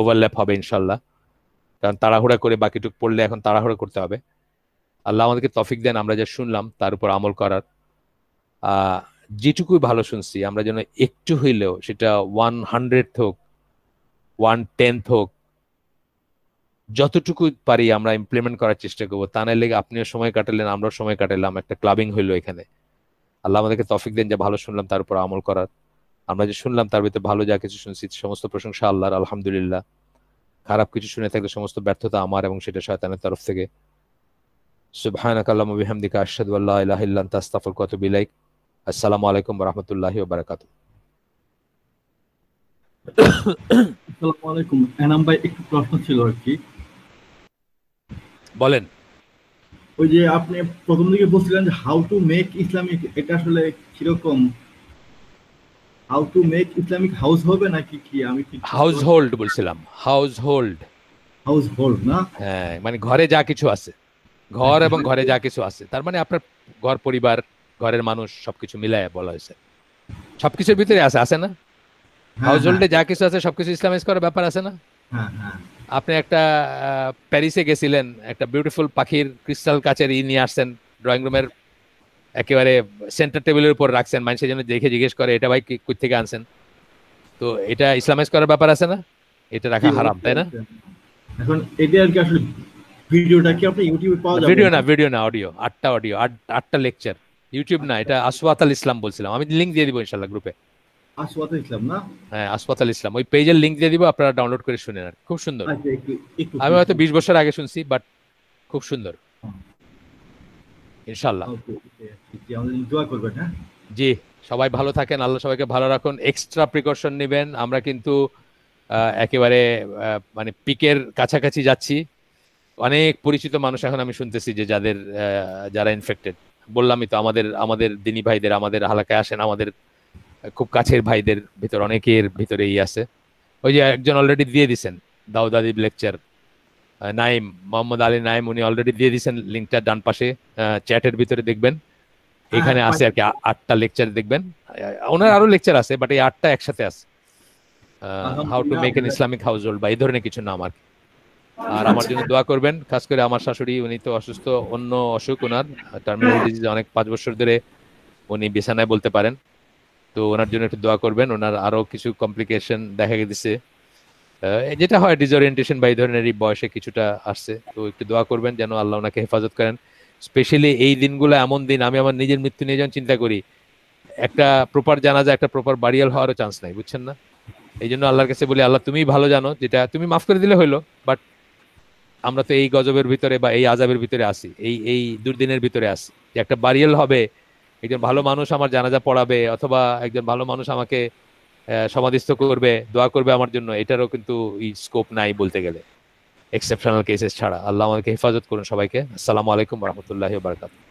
Speaker 1: ওভারল্যাপ হবে ইনশাল্লাহ কারণ তাড়াহুড়া করে বাকিটুক পড়লে এখন তাড়াহুড়া করতে হবে আল্লাহ আমাদেরকে তফিক দেন আমরা যা শুনলাম তার উপর আমল করার যেটুকুই ভালো শুনছি আমরা যেন একটু হইলেও সেটা ওয়ান হান্ড্রেড হোক ওয়ান টেন্থ হোক যতটুকু পারি আমরা ইমপ্লিমেন্ট করার চেষ্টা করবো তা নাহলে আপনিও সময় কাটালেন আমরাও সময় কাটালাম একটা ক্লাবিং হইলো এখানে আল্লাহ আমাদেরকে তফিক দেন যে ভালো শুনলাম তার উপর আমল করার আমরা যে শুনলাম তার ভিতরে ভালো যা কিছু শুনছি সমস্ত প্রশংসা আল্লাহর আলহামদুলিল্লাহ খারাপ কিছু শুনে থাকলে সমস্ত ব্যর্থতা আমার এবং সেটা শয়তানের তরফ থেকে সুবহানাক আলাইকুম ওয়া রাহমাতুল্লাহি (coughs) আসসালামু আলাইকুম এনাম ভাই একটু প্রশ্ন ছিল আর কি বলেন ওই যে আপনি প্রথম দিকে বলছিলেন যে হাউ টু মেক ইসলামিক এটা আসলে কিরকম how to make Islamic house হবে নাকি কি আমি ঠিক হাউস হোল্ড বলছিলাম হাউস হোল্ড হাউস হোল্ড না হ্যাঁ মানে ঘরে যা কিছু আছে ঘর এবং ঘরে যা কিছু আছে তার মানে আপনার ঘর পরিবার ঘরের মানুষ সবকিছু মিলায় বলা হয়েছে সবকিছুর ভিতরে আছে আছে না হাউস হ্যাঁ, হোল্ডে হ্যাঁ। যা কিছু আছে সবকিছু ইসলামাইজ করার ব্যাপার আছে না হ্যাঁ হ্যাঁ আপনি একটা প্যারিসে গেছিলেন একটা বিউটিফুল পাখির ক্রিস্টাল কাচের ই নিয়ে আসছেন ড্রয়িং রুমের একেবারে সেন্টার টেবিলের উপর রাখছেন মানুষের জন্য দেখে জিজ্ঞেস করে এটা ভাই কই থেকে আনছেন তো এটা ইসলামাইজ করার ব্যাপার আছে না এটা রাখা হারাম তাই না এখন এটা আর কি আসলে ভিডিওটা কি আপনি ইউটিউবে পাওয়া যাবে ভিডিও না ভিডিও না অডিও আটটা অডিও আটটা লেকচার ইউটিউব না আচ্ছা, এটা আচ্ছা। আসওয়াত আল ইসলাম বলছিলাম আমি লিংক দিয়ে দিব ইনশাআল্লাহ গ্রুপে আসওয়াতুল ইসলাম না হ্যাঁ আসওয়াতুল ইসলাম ওই পেজের লিংক দিয়ে দিব আপনারা ডাউনলোড করে খুব সুন্দর আচ্ছা, আমি হয়তো বছর আগে শুনছি বাট খুব সুন্দর হ্যাঁ? জি সবাই ভালো থাকেন আল্লাহ সবাইকে ভালো রাখুন এক্সট্রা প্রিকশন নেবেন আমরা কিন্তু একেবারে মানে পিকের কাছাকাছি যাচ্ছি অনেক পরিচিত মানুষ এখন আমি শুনতেছি যে যাদের যারা ইনফেক্টেড বললামই তো আমাদের আমাদের দিনী ভাইদের আমাদের হালাকায় আসেন আমাদের খুব কাছের ভাইদের ভিতর অনেকের ভিতরে ই আছে ওই যে একজন অলরেডি দিয়ে দিছেন দাউদ আদিব লেকচার নাইম মোহাম্মদ আলী নাইম উনি অলরেডি দিয়ে দিয়েছেন লিঙ্কটা ডান পাশে চ্যাটের ভিতরে দেখবেন হ্যাঁ, এখানে আছে আর কি আটটা লেকচার দেখবেন ওনার আরো লেকচার আছে বাট এই আটটা একসাথে আছে how to make an Islamic household বা এই ধরনের কিছু নাম আর আর আমার জন্য দোয়া করবেন খাস করে আমার শাশুড়ি উনি তো অসুস্থ অন্য অসুখ ওনার টার্মিনাল ডিজিজ অনেক পাঁচ বছর ধরে উনি বিছানায় বলতে পারেন তো ওনার জন্য একটু দোয়া করবেন ওনার আরও কিছু কমপ্লিকেশন দেখা গেছে যেটা হয় ডিসওরিয়েন্টেশন বা এই ধরনের এই বয়সে কিছুটা আসছে তো একটু দোয়া করবেন যেন আল্লাহ ওনাকে হেফাজত করেন স্পেশালি এই দিনগুলো এমন দিন আমি আমার নিজের মৃত্যু নিয়ে যখন চিন্তা করি একটা প্রপার জানাজা একটা প্রপার বাড়িয়াল হওয়ারও চান্স নাই বুঝছেন না এই জন্য আল্লাহর কাছে বলি আল্লাহ তুমি ভালো জানো যেটা তুমি মাফ করে দিলে হইলো বাট আমরা তো এই গজবের ভিতরে বা এই আজাবের ভিতরে আসি এই এই দুর্দিনের ভিতরে আসি যে একটা বাড়িয়াল হবে একজন ভালো মানুষ আমার জানাজা পড়াবে অথবা একজন ভালো মানুষ আমাকে সমাধিস্থ করবে দোয়া করবে আমার জন্য এটারও কিন্তু স্কোপ নাই বলতে গেলে এক্সেপশনাল কেসেস ছাড়া আল্লাহ আমাকে হেফাজত করুন সবাইকে আসসালামু আলাইকুম রহমতুল্লাহ বারকাতুহ